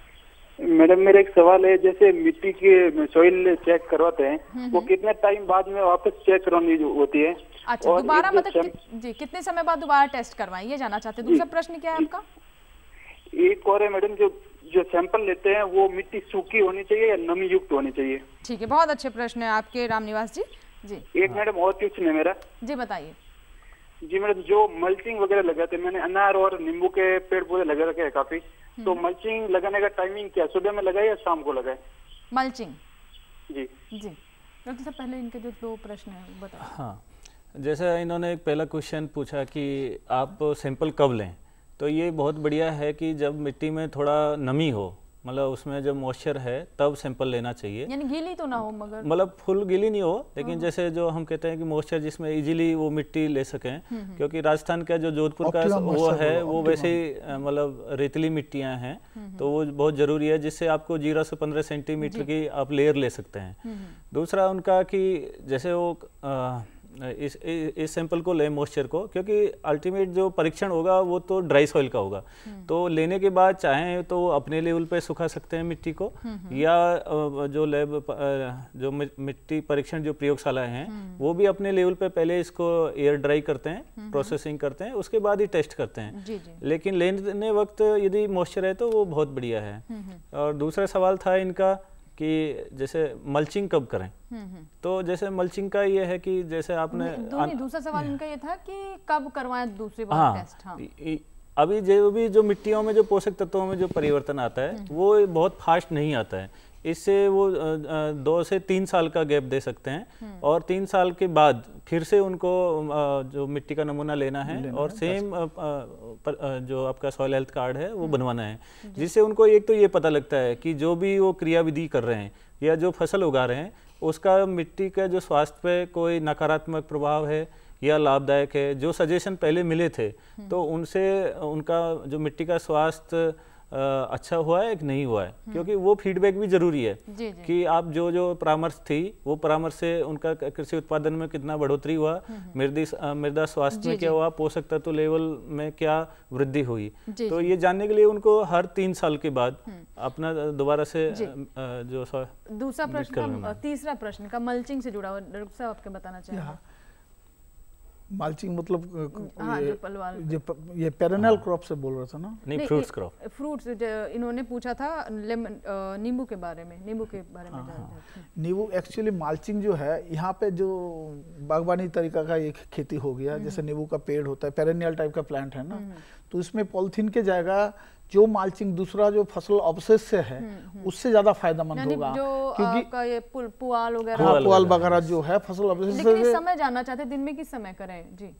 मैडम मेरा एक सवाल है जैसे मिट्टी के सोइल चेक करवाते हैं हम्म, वो हम्म। कितने टाइम बाद में वापस चेक करवानी होती है अच्छा दोबारा मतलब कि, जी कितने समय बाद दोबारा टेस्ट करवाएं ये जानना चाहते हैं दूसरा प्रश्न क्या है आपका एक और है मैडम जो जो सैंपल लेते हैं वो मिट्टी सूखी होनी चाहिए या नमी युक्त होनी चाहिए ठीक है बहुत अच्छे प्रश्न है आपके राम जी जी एक मैडम और क्वेश्चन है मेरा जी बताइए जी मैडम जो मल्चिंग वगैरह लगाते मैंने अनार और नींबू के पेड़ पौधे लगा रखे हैं काफी हम्म। तो मल्चिंग लगाने का टाइमिंग क्या सुबह में लगाए या शाम को लगाए मल्चिंग जी जी डॉक्टर साहब पहले इनके जो दो प्रश्न है बताओ हाँ जैसे इन्होंने एक पहला क्वेश्चन पूछा कि आप सैंपल कब लें तो ये बहुत बढ़िया है कि जब मिट्टी में थोड़ा नमी हो मतलब उसमें जब मॉइस्चर है तब सैंपल लेना चाहिए यानी गीली तो ना हो मगर मतलब फुल गीली नहीं हो लेकिन हाँ। जैसे जो हम कहते हैं कि मॉइस्चर जिसमें इजीली वो मिट्टी ले सकें हम्म, हम्म। क्योंकि राजस्थान का जो जोधपुर का वो है वो वैसे मतलब रेतली मिट्टियां हैं हम्म, तो वो बहुत ज़रूरी है जिससे आपको जीरो से पंद्रह सेंटीमीटर की आप लेयर ले सकते हैं दूसरा उनका की जैसे वो इस इस सैंपल को लें मॉइस्चर को क्योंकि अल्टीमेट जो परीक्षण होगा वो तो ड्राई सॉइल का होगा हम्म। तो लेने के बाद चाहें तो अपने लेवल पे सुखा सकते हैं मिट्टी को हम्म, हम्म। या जो लैब जो मिट्टी परीक्षण जो प्रयोगशालाएं हैं वो भी अपने लेवल पे पहले इसको एयर ड्राई करते हैं प्रोसेसिंग करते हैं उसके बाद ही टेस्ट करते हैं जी जी। लेकिन लेने वक्त यदि मॉइस्चर है तो वो बहुत बढ़िया है और दूसरा सवाल था इनका कि जैसे मल्चिंग कब करें हम्म, हम्म। तो जैसे मल्चिंग का ये है कि जैसे आपने दूसरा सवाल इनका ये था कि कब करवाएं दूसरी बार हाँ, टेस्ट हाँ। अभी जो भी जो मिट्टियों में जो पोषक तत्वों में जो परिवर्तन आता है हम्म। वो बहुत फास्ट नहीं आता है इससे वो दो से तीन साल का गैप दे सकते हैं हम्म। और तीन साल के बाद फिर से उनको जो मिट्टी का नमूना लेना है लेना और है, सेम जो आपका सॉयल हेल्थ कार्ड है वो हम्म। बनवाना है जिससे उनको एक तो ये पता लगता है कि जो भी वो क्रियाविधि कर रहे हैं या जो फसल उगा रहे हैं उसका मिट्टी का जो स्वास्थ्य पे कोई नकारात्मक प्रभाव है या लाभदायक है जो सजेशन पहले मिले थे हम्म। तो उनसे उनका जो मिट्टी का स्वास्थ्य अच्छा हुआ है कि नहीं हुआ है हम्म। क्योंकि वो फीडबैक भी जरूरी है जी जी। कि आप जो जो परामर्श थी वो परामर्श से उनका कृषि उत्पादन में कितना बढ़ोतरी हुआ मृदी हम्म, हम्म। मृदा स्वास्थ्य में क्या हुआ पोषक तत्व लेवल में क्या वृद्धि हुई तो ये जानने के लिए उनको हर तीन साल के बाद अपना दोबारा से जो दूसरा प्रश्न तीसरा प्रश्न का मल्चिंग से जुड़ा हुआ डॉक्टर साहब आपके बताना चाहिए मल्चिंग मतलब हाँ, ये, ये पेरेनल क्रॉप हाँ। से बोल रहा था ना नहीं, फ्रूट्स क्रॉप फ्रूट्स इन्होंने पूछा था लेमन नींबू के बारे में नींबू के बारे में हाँ, हाँ। नींबू एक्चुअली मल्चिंग जो है यहाँ पे जो बागवानी तरीका का एक खेती हो गया हम्म। जैसे नींबू का पेड़ होता है पेरेनियल टाइप का प्लांट है ना हम्म। तो उसमें पॉलिथीन के जगह जो मालचिंग दूसरा जो फसल अवशेष से है हम्म, हम्म। उससे ज्यादा फायदेमंद होगा क्योंकि ये पुआल वगैरह हाँ, पुआल वगैरह जो है फसल अवशेष से समय जानना चाहते दिन में किस समय करें जी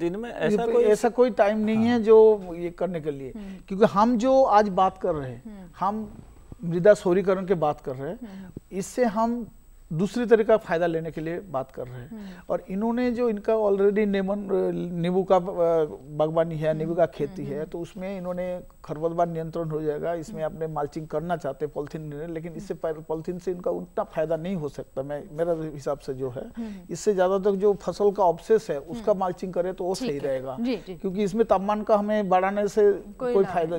दिन में ऐसा कोई ऐसा कोई टाइम नहीं हाँ। है जो ये करने के लिए हम्म। क्योंकि हम जो आज बात कर रहे हैं हम मृदा शोरीकरण के बात कर रहे हैं इससे हम दूसरी तरह का फ़ायदा लेने के लिए बात कर रहे हैं हम्म। और इन्होंने जो इनका ऑलरेडी नेमन नींबू का बागवानी है नींबू का हम्म, खेती हम्म, है तो उसमें इन्होंने खरबदवार नियंत्रण हो जाएगा इसमें आपने माल्चिंग करना चाहते हैं पॉलिथीन लेकिन इससे पॉलिथीन से इनका उतना फ़ायदा नहीं हो सकता मैं मेरा हिसाब से जो है इससे ज़्यादातर तो जो फसल का ऑप्शेस है उसका माल्चिंग करे तो वो सही रहेगा क्योंकि इसमें तापमान का हमें बढ़ाने से कोई फायदा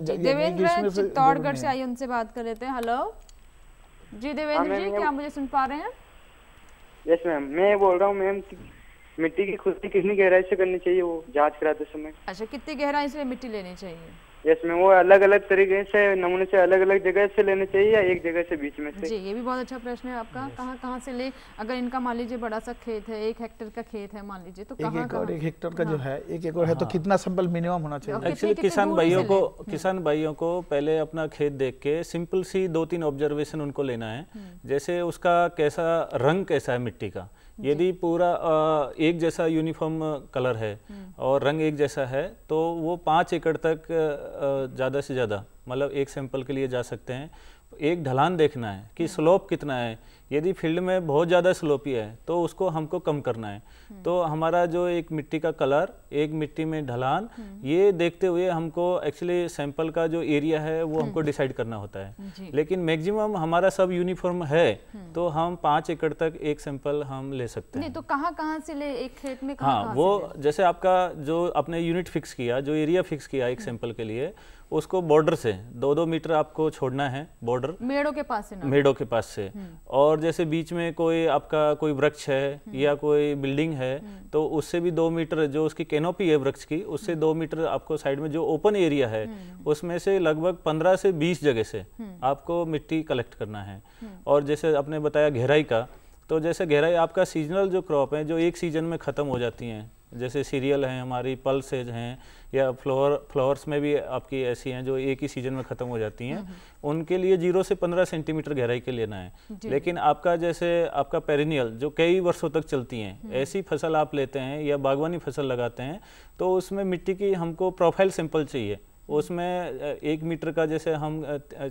उनसे बात कर लेते हैं हेलो जी देवेंद्र हाँ, जी क्या मुझे सुन पा रहे हैं यस मैम मैं बोल रहा हूँ मैम मिट्टी की खुदी कितनी गहराई से करनी चाहिए वो जांच कराते समय अच्छा कितनी गहराई से मिट्टी लेनी चाहिए इसमें वो अलग अलग तरीके से नमूने से अलग अलग जगह से लेने चाहिए या एक जगह से बीच में से जी ये भी बहुत अच्छा प्रश्न है आपका कहाँ कहाँ से ले अगर इनका मान लीजिए बड़ा सा खेत है एक हेक्टर का खेत है मान लीजिए तो एक कहाँ, एकड़ एक हेक्टर का जो हाँ। है एक एकड़ है तो हाँ। कितना सैंपल मिनिमम होना चाहिए एक्चुअली किसान भाइयों को हाँ। किसान भाइयों को पहले अपना खेत देख के सिंपल सी दो तीन ऑब्जर्वेशन उनको लेना है हम्म। जैसे उसका कैसा रंग कैसा है मिट्टी का यदि पूरा एक जैसा यूनिफॉर्म कलर है हम्म। और रंग एक जैसा है तो वो पाँच एकड़ तक ज़्यादा से ज़्यादा मतलब एक सैंपल के लिए जा सकते हैं एक ढलान देखना है कि स्लोप हाँ। कितना है यदि फील्ड में बहुत ज़्यादा स्लोपी है तो उसको हमको कम करना है हाँ। तो हमारा जो एक मिट्टी का कलर एक मिट्टी में ढलान हाँ। ये देखते हुए हमको एक्चुअली सैंपल का जो एरिया है वो हमको डिसाइड करना होता है लेकिन मैक्सिमम हमारा सब यूनिफॉर्म है तो हम पाँच एकड़ तक एक सैंपल हम ले सकते हैं नहीं तो कहाँ कहाँ से ले एक खेत में कहां, हाँ कहां वो जैसे आपका जो आपने यूनिट फिक्स किया जो एरिया फिक्स किया एक सैंपल के लिए उसको बॉर्डर से दो दो मीटर आपको छोड़ना है बॉर्डर मेड़ों के पास से मेड़ों के पास से हम्म। और जैसे बीच में कोई आपका कोई वृक्ष है हम्म। या कोई बिल्डिंग है हम्म। तो उससे भी दो मीटर जो उसकी कैनोपी है वृक्ष की उससे दो मीटर आपको साइड में जो ओपन एरिया है उसमें से लगभग पंद्रह से बीस जगह से आपको मिट्टी कलेक्ट करना है और जैसे आपने बताया गहराई का तो जैसे गहराई आपका सीजनल जो क्रॉप है जो एक सीजन में ख़त्म हो जाती है जैसे सीरियल है हमारी पल्सेज हैं या फ्लावर फ्लावर्स में भी आपकी ऐसी हैं जो एक ही सीजन में ख़त्म हो जाती हैं हम्म, हम्म। उनके लिए जीरो से पंद्रह सेंटीमीटर गहराई के लेना है लेकिन आपका जैसे आपका पेरिनियल जो कई वर्षों तक चलती हैं हम्म। ऐसी फसल आप लेते हैं या बागवानी फसल लगाते हैं तो उसमें मिट्टी की हमको प्रोफाइल सैंपल चाहिए उसमें एक मीटर का जैसे हम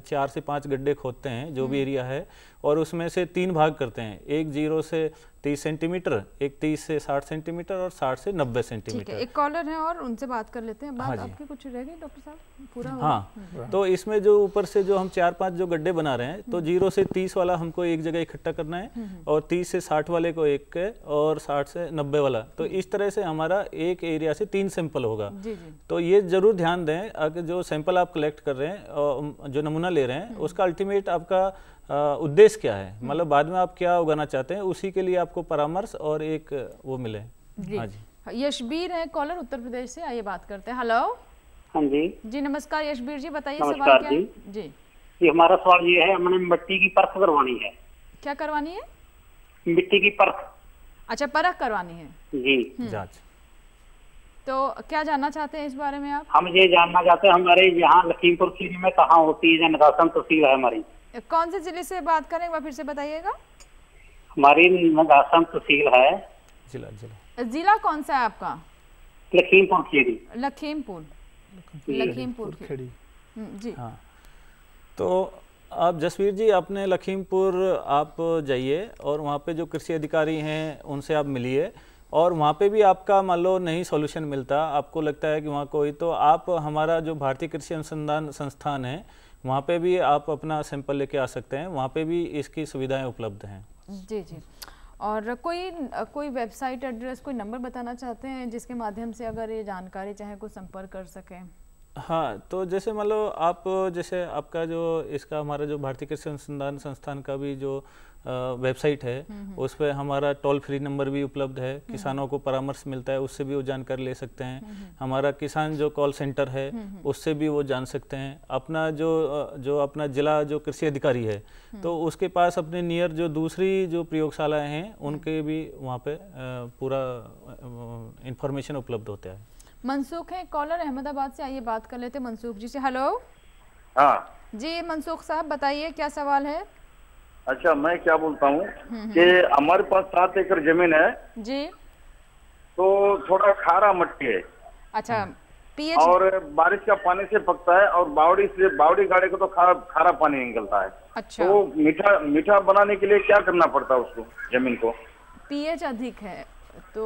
चार से पाँच गड्ढे खोदते हैं जो भी एरिया है और उसमें से तीन भाग करते हैं एक जीरो से तीस सेंटीमीटर एक तीस से साठ सेंटीमीटर और साठ से नब्बे सेंटीमीटर एक कॉलर है और उनसे बात कर लेते हैं हाँ बात हाँ आपकी कुछ रह गई डॉक्टर साहब पूरा हाँ तो इसमें जो ऊपर से जो हम चार पांच जो गड्ढे बना रहे हैं तो हम्म। जीरो से तीस वाला हमको एक जगह इकट्ठा करना है हम्म, हम्म। और तीस से साठ वाले को एक और साठ से नब्बे वाला तो इस तरह से हमारा एक एरिया से तीन सैंपल होगा तो ये जरूर ध्यान दें अगर जो सैंपल आप कलेक्ट कर रहे हैं जो नमूना ले रहे हैं उसका अल्टीमेट आपका उद्देश्य क्या है हम्म। मतलब बाद में आप क्या उगाना चाहते हैं उसी के लिए आपको परामर्श और एक वो मिले हाँ यशबीर है कॉलर उत्तर प्रदेश से आइए बात करते हैं हेलो हाँ जी जी नमस्कार यशबीर जी बताइए सवाल क्या जी जी ये हमारा सवाल ये है हमने मिट्टी की परख करवानी है क्या करवानी है मिट्टी की परख अच्छा परख करवानी है जी हम्म। जांच तो क्या जानना चाहते हैं इस बारे में आप हम ये जानना चाहते हैं हमारे यहाँ लखीमपुर खीरी में कहाँ होती है निकासन तहसील है हमारी कौन से जिले से बात करें फिर से बताइएगा हमारी आसम तहसील है जिला जिला जिला कौन सा है आपका लखीमपुर खेड़ी लखीमपुर लखीमपुर खेड़ी हम्म, जी हाँ तो आप जसवीर जी आपने लखीमपुर आप जाइए और वहाँ पे जो कृषि अधिकारी हैं उनसे आप मिलिए और वहाँ पे भी आपका मान लो नहीं सॉल्यूशन मिलता आपको लगता है कि वहाँ कोई तो आप हमारा जो भारतीय कृषि अनुसंधान संस्थान है वहाँ पे भी आप अपना सैंपल लेके आ सकते हैं वहाँ पे भी इसकी सुविधाएं उपलब्ध हैं जी जी और कोई कोई वेबसाइट एड्रेस कोई नंबर बताना चाहते हैं जिसके माध्यम से अगर ये जानकारी चाहे को संपर्क कर सकें हाँ तो जैसे मतलब आप जैसे आपका जो इसका हमारा जो भारतीय कृषि अनुसंधान संस्थान का भी जो वेबसाइट है हम्म, हम्म। उस पर हमारा टोल फ्री नंबर भी उपलब्ध है हम्म। किसानों को परामर्श मिलता है उससे भी वो जानकारी ले सकते हैं हमारा किसान जो कॉल सेंटर है उससे भी वो जान सकते हैं अपना जो जो अपना जिला जो कृषि अधिकारी है तो उसके पास अपने नियर जो दूसरी जो प्रयोगशालाएँ हैं उनके भी वहाँ पे पूरा इंफॉर्मेशन उपलब्ध होता है मनसुख है कॉलर अहमदाबाद से आइए बात कर लेते मनसुख जी से हेलो हाँ जी मनसुख साहब बताइए क्या सवाल है अच्छा मैं क्या बोलता हूँ *laughs* हम्म, हम्म। कि हमारे पास सात एकड़ जमीन है जी तो थोड़ा खारा मट्टी है अच्छा पीएच और बारिश का पानी से पकता है और बावड़ी से बावड़ी गाड़ी को तो खारा खारा पानी निकलता है अच्छा तो मीठा मीठा बनाने के लिए क्या करना पड़ता है उसको जमीन को पीएच अधिक है तो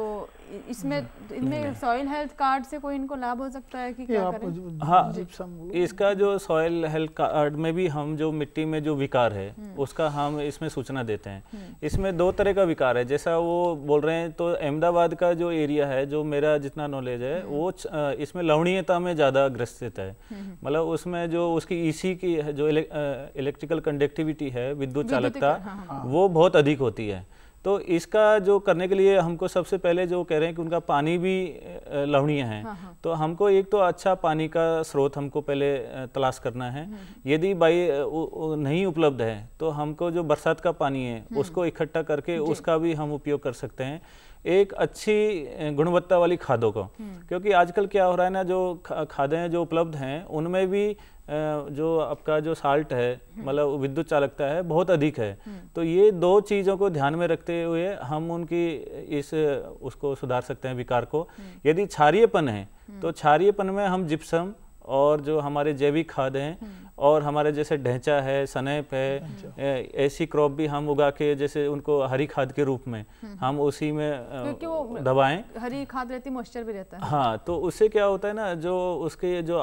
इसमें हम्म। तो इनमें सॉइल हेल्थ कार्ड से कोई इनको लाभ हो सकता है कि क्या करें हाँ इसका जो सॉइल हेल्थ कार्ड में भी हम जो मिट्टी में जो विकार है हम्म। उसका हम इसमें सूचना देते हैं हम्म। इसमें दो तरह का विकार है जैसा वो बोल रहे हैं तो अहमदाबाद का जो एरिया है जो मेरा जितना नॉलेज है वो इसमें लवणीयता में ज़्यादा ग्रसित है मतलब उसमें जो उसकी ईसी e की जो इलेक्ट्रिकल कंडक्टिविटी है विद्युत चालकता हाँ, हाँ। हाँ। वो बहुत अधिक होती है तो इसका जो करने के लिए हमको सबसे पहले जो कह रहे हैं कि उनका पानी भी लवणीय है हाँ हाँ। तो हमको एक तो अच्छा पानी का स्रोत हमको पहले तलाश करना है हम्म, हम्म। यदि बाई नहीं उपलब्ध है तो हमको जो बरसात का पानी है हम्म। उसको इकट्ठा करके उसका भी हम उपयोग कर सकते हैं एक अच्छी गुणवत्ता वाली खादों को क्योंकि आजकल क्या हो रहा है ना जो खादें जो उपलब्ध हैं उनमें भी जो आपका जो साल्ट है हम्म। मतलब विद्युत चालकता है बहुत अधिक है हम्म। तो ये दो चीज़ों को ध्यान में रखते हुए हम उनकी इस उसको सुधार सकते हैं विकार को हम्म। यदि क्षारियपन है तो क्षारियपन में हम जिप्सम और जो हमारे जैविक खाद हैं और हमारे जैसे ढेंचा है सनेप है अच्छा। ऐसी क्रॉप भी हम उगा के जैसे उनको हरी खाद के रूप में हम्म। हम उसी में दबाएं हरी खाद रहती मॉइस्चर भी रहता है हाँ तो उससे क्या होता है ना जो उसके जो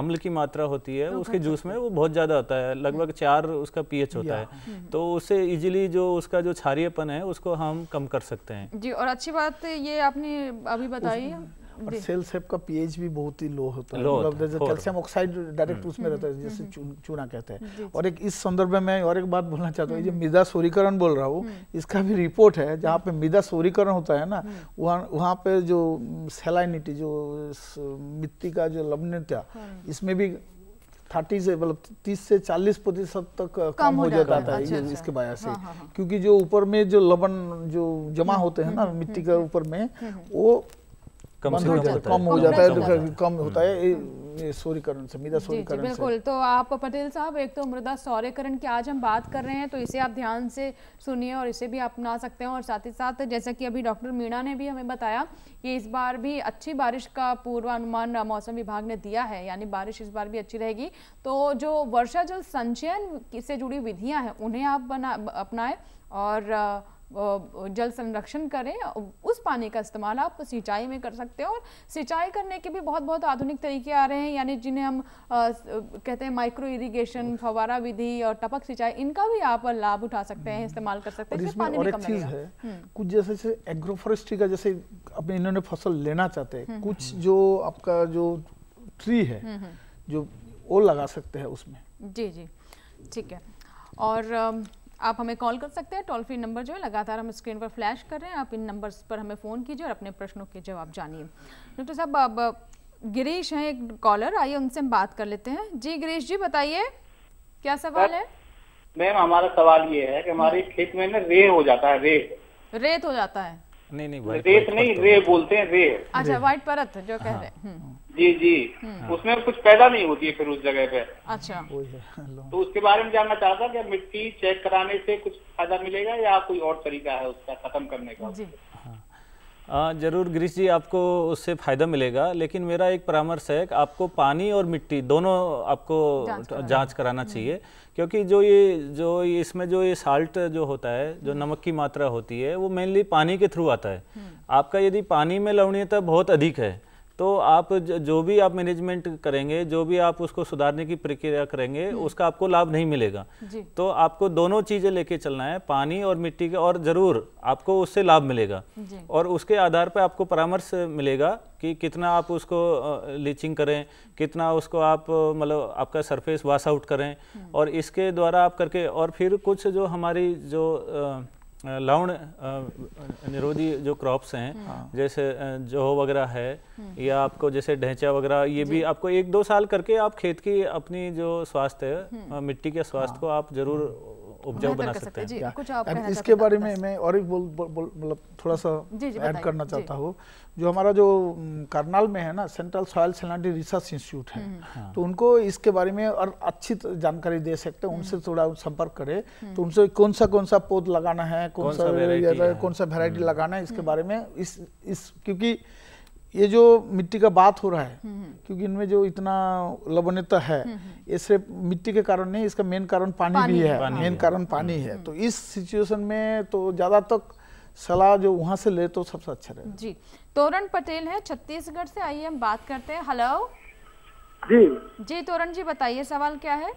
अम्ल की मात्रा होती है उसके जूस में वो बहुत ज़्यादा होता है लगभग हम्म। चार उसका पीएच होता है हम्म। तो उससे इजिली जो उसका जो क्षारियपन है उसको हम कम कर सकते हैं जी और अच्छी बात ये आपने अभी बताई और सेल सेप का पीएच भी बहुत ही लो होता है मतलब कैल्शियम ऑक्साइड हम्म। डायरेक्ट उसमें रहता है जैसे हम्म। चूना कहते हैं और एक इस संदर्भ में मैं और एक बात बोलना चाहता हूँ ये मृदा हम्म। सोरीकरण बोल रहा हूँ इसका भी रिपोर्ट है जहाँ पे मृदा सोरीकरण होता है ना वहाँ वहाँ पे जो सेलाइनिटी जो मिट्टी का जो लवनता इसमें भी थर्टी से मतलब तीस से चालीस प्रतिशत तक कम हो जाता है अच्छा, अच्छा। इसके अच्छा। वजह से हाँ, हाँ, हाँ। क्योंकि जो ऊपर में जो लवण जो जमा होते हैं ना मिट्टी के ऊपर में वो कम हो जाता है तो कम होता है हम्म। बिल्कुल तो आप पटेल साहब एक तो मृदा सौर्यकरण की आज हम बात कर रहे हैं तो इसे आप ध्यान से सुनिए और इसे भी अपना सकते हैं और साथ ही साथ जैसा कि अभी डॉक्टर मीणा ने भी हमें बताया कि इस बार भी अच्छी बारिश का पूर्वानुमान मौसम विभाग ने दिया है यानी बारिश इस बार भी अच्छी रहेगी तो जो वर्षा जल संचयन से जुड़ी विधियाँ हैं उन्हें आप बना अपनाएं और जल संरक्षण करें उस पानी का इस्तेमाल आप सिंचाई में कर सकते हैं और सिंचाई करने के भी बहुत बहुत आधुनिक तरीके आ रहे हैं यानी जिन्हें हम आ, कहते हैं माइक्रो इरिगेशन फवारा विधि और टपक सिंचाई इनका भी आप लाभ उठा सकते हैं इस्तेमाल कर सकते हैं इसमें और एक चीज है हम्म। कुछ जैसे जैसे का जैसे अपने इन्होंने फसल लेना चाहते हैं हम्म। कुछ जो आपका जो ट्री है हम्म, जो वो लगा सकते हैं उसमें जी जी ठीक है और आप हमें कॉल कर सकते हैं टोल फ्री नंबर जो है लगातार हम स्क्रीन पर फ्लैश कर रहे हैं आप इन नंबर्स पर हमें फ़ोन कीजिए और अपने प्रश्नों के जवाब जानिए डॉक्टर साहब अब गिरीश हैं एक कॉलर आइए उनसे हम बात कर लेते हैं जी गिरीश जी बताइए क्या सवाल है मैम हमारा सवाल ये है कि हमारे खेत में ना रे हो जाता है रेत रेत हो जाता है नहीं नहीं रेत नहीं रे बोलते हैं रे अच्छा व्हाइट परत जो कह हाँ। रहे हैं हम्म। जी जी हम्म। उसमें कुछ पैदा नहीं होती है फिर उस जगह पे अच्छा तो उसके बारे में जानना चाहता क्या मिट्टी चेक कराने से कुछ फायदा मिलेगा या कोई और तरीका है उसका खत्म करने का जी हाँ। जरूर गिरीश जी आपको उससे फ़ायदा मिलेगा लेकिन मेरा एक परामर्श है कि आपको पानी और मिट्टी दोनों आपको जांच कराना, कराना हम्म। चाहिए क्योंकि जो ये जो ये इसमें जो ये साल्ट जो होता है जो हम्म। नमक की मात्रा होती है वो मेनली पानी के थ्रू आता है आपका यदि पानी में लवणीयता बहुत अधिक है तो आप जो भी आप मैनेजमेंट करेंगे जो भी आप उसको सुधारने की प्रक्रिया करेंगे हम्म। उसका आपको लाभ नहीं मिलेगा तो आपको दोनों चीज़ें लेके चलना है पानी और मिट्टी का और ज़रूर आपको उससे लाभ मिलेगा और उसके आधार पर आपको परामर्श मिलेगा कि कितना आप उसको लीचिंग करें कितना उसको आप मतलब आपका सरफेस वाश आउट करें हम्म। और इसके द्वारा आप करके और फिर कुछ जो हमारी जो लवण निरोधी जो क्रॉप्स हैं हाँ। जैसे जौ वगैरह है हम्म। या आपको जैसे ढेंचा वगैरह ये भी आपको एक दो साल करके आप खेत की अपनी जो स्वास्थ्य है हम्म। मिट्टी के स्वास्थ्य हाँ। को आप जरूर हाँ। उपजाऊ बना सकते सकते हैं जी, कुछ आप कहना इसके बारे में मैं और एक बोल मतलब थोड़ा सा ऐड करना चाहता हूँ जो हमारा जो करनाल में है ना central soil salinity research institute है हम्म, हम्म। तो उनको इसके बारे में और अच्छी जानकारी दे सकते हैं उनसे हम्म। थोड़ा संपर्क करें तो उनसे कौन सा कौन सा पौध लगाना है कौन सा कौन सा वेरायटी लगाना है इसके बारे में इस इस क्योंकि ये जो मिट्टी का बात हो रहा है हम्म, हम्म। क्योंकि इनमें जो इतना लवणता है हम्म, ये सिर्फ मिट्टी के कारण नहीं इसका मेन कारण पानी, पानी भी है मेन कारण पानी है तो इस सिचुएशन में तो ज़्यादा तक सलाह जो वहाँ से ले तो सबसे अच्छा रहे जी तोरण पटेल है छत्तीसगढ़ से आइए हम बात करते हैं हेलो जी जी तोरण जी बताइए सवाल क्या है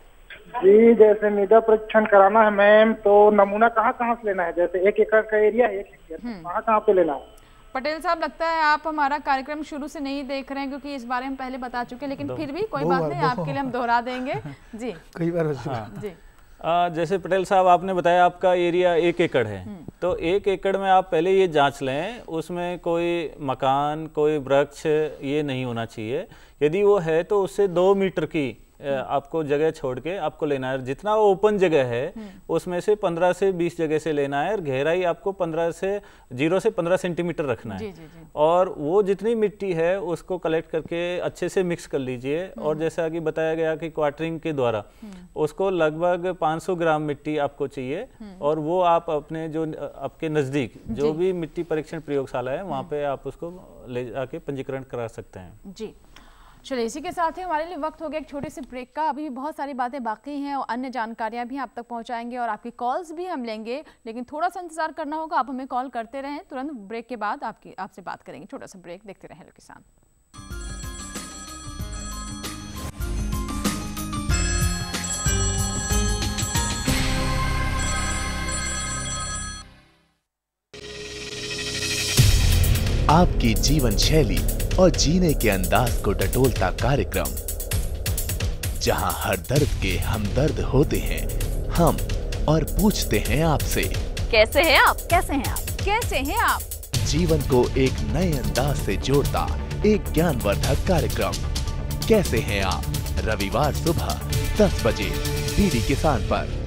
जी जैसे मृदा परीक्षण कराना है मैम तो नमूना कहाँ कहाँ से लेना है जैसे एक एकड़ का एरिया है एक हेक्टेयर कहाँ कहाँ पे लेना है पटेल साहब लगता है आप हमारा कार्यक्रम शुरू से नहीं देख रहे हैं क्योंकि इस बारे में पहले बता चुके हैं लेकिन फिर भी कोई बात नहीं आपके लिए हम दोहरा देंगे *laughs* जी कई बार हाँ। जी जैसे पटेल साहब आपने बताया आपका एरिया एक एकड़ है हम्म। तो एक एकड़ में आप पहले ये जांच लें उसमें कोई मकान कोई वृक्ष ये नहीं होना चाहिए यदि वो है तो उससे दो मीटर की आपको जगह छोड़ के आपको लेना है जितना ओपन जगह है हम्म। उसमें से 15 से 20 जगह से लेना है और गहराई आपको 15 से जीरो से 15 सेंटीमीटर रखना है जी, जी, जी. और वो जितनी मिट्टी है उसको कलेक्ट करके अच्छे से मिक्स कर लीजिए हम्म। और जैसा कि बताया गया कि क्वार्टरिंग के द्वारा हम्म। उसको लगभग 500 ग्राम मिट्टी आपको चाहिए और वो आप अपने जो आपके नज़दीक जो भी मिट्टी परीक्षण प्रयोगशाला है वहाँ पे आप उसको ले जाके पंजीकरण करा सकते हैं जी चलिए इसी के साथ ही हमारे लिए वक्त हो गया एक छोटे से ब्रेक का अभी भी बहुत सारी बातें बाकी हैं और अन्य जानकारियां भी आप तक पहुंचाएंगे और आपकी कॉल्स भी हम लेंगे लेकिन थोड़ा सा इंतजार करना होगा आप हमें कॉल करते रहें तुरंत ब्रेक के बाद आपकी आपसे बात करेंगे छोटा सा ब्रेक देखते रहें किसान आपकी जीवन शैली और जीने के अंदाज को टटोलता कार्यक्रम जहां हर दर्द के हम दर्द होते हैं हम और पूछते हैं आपसे कैसे हैं आप कैसे हैं आप कैसे हैं आप जीवन को एक नए अंदाज से जोड़ता एक ज्ञान वर्धक कार्यक्रम कैसे हैं आप रविवार सुबह दस बजे डीडी किसान पर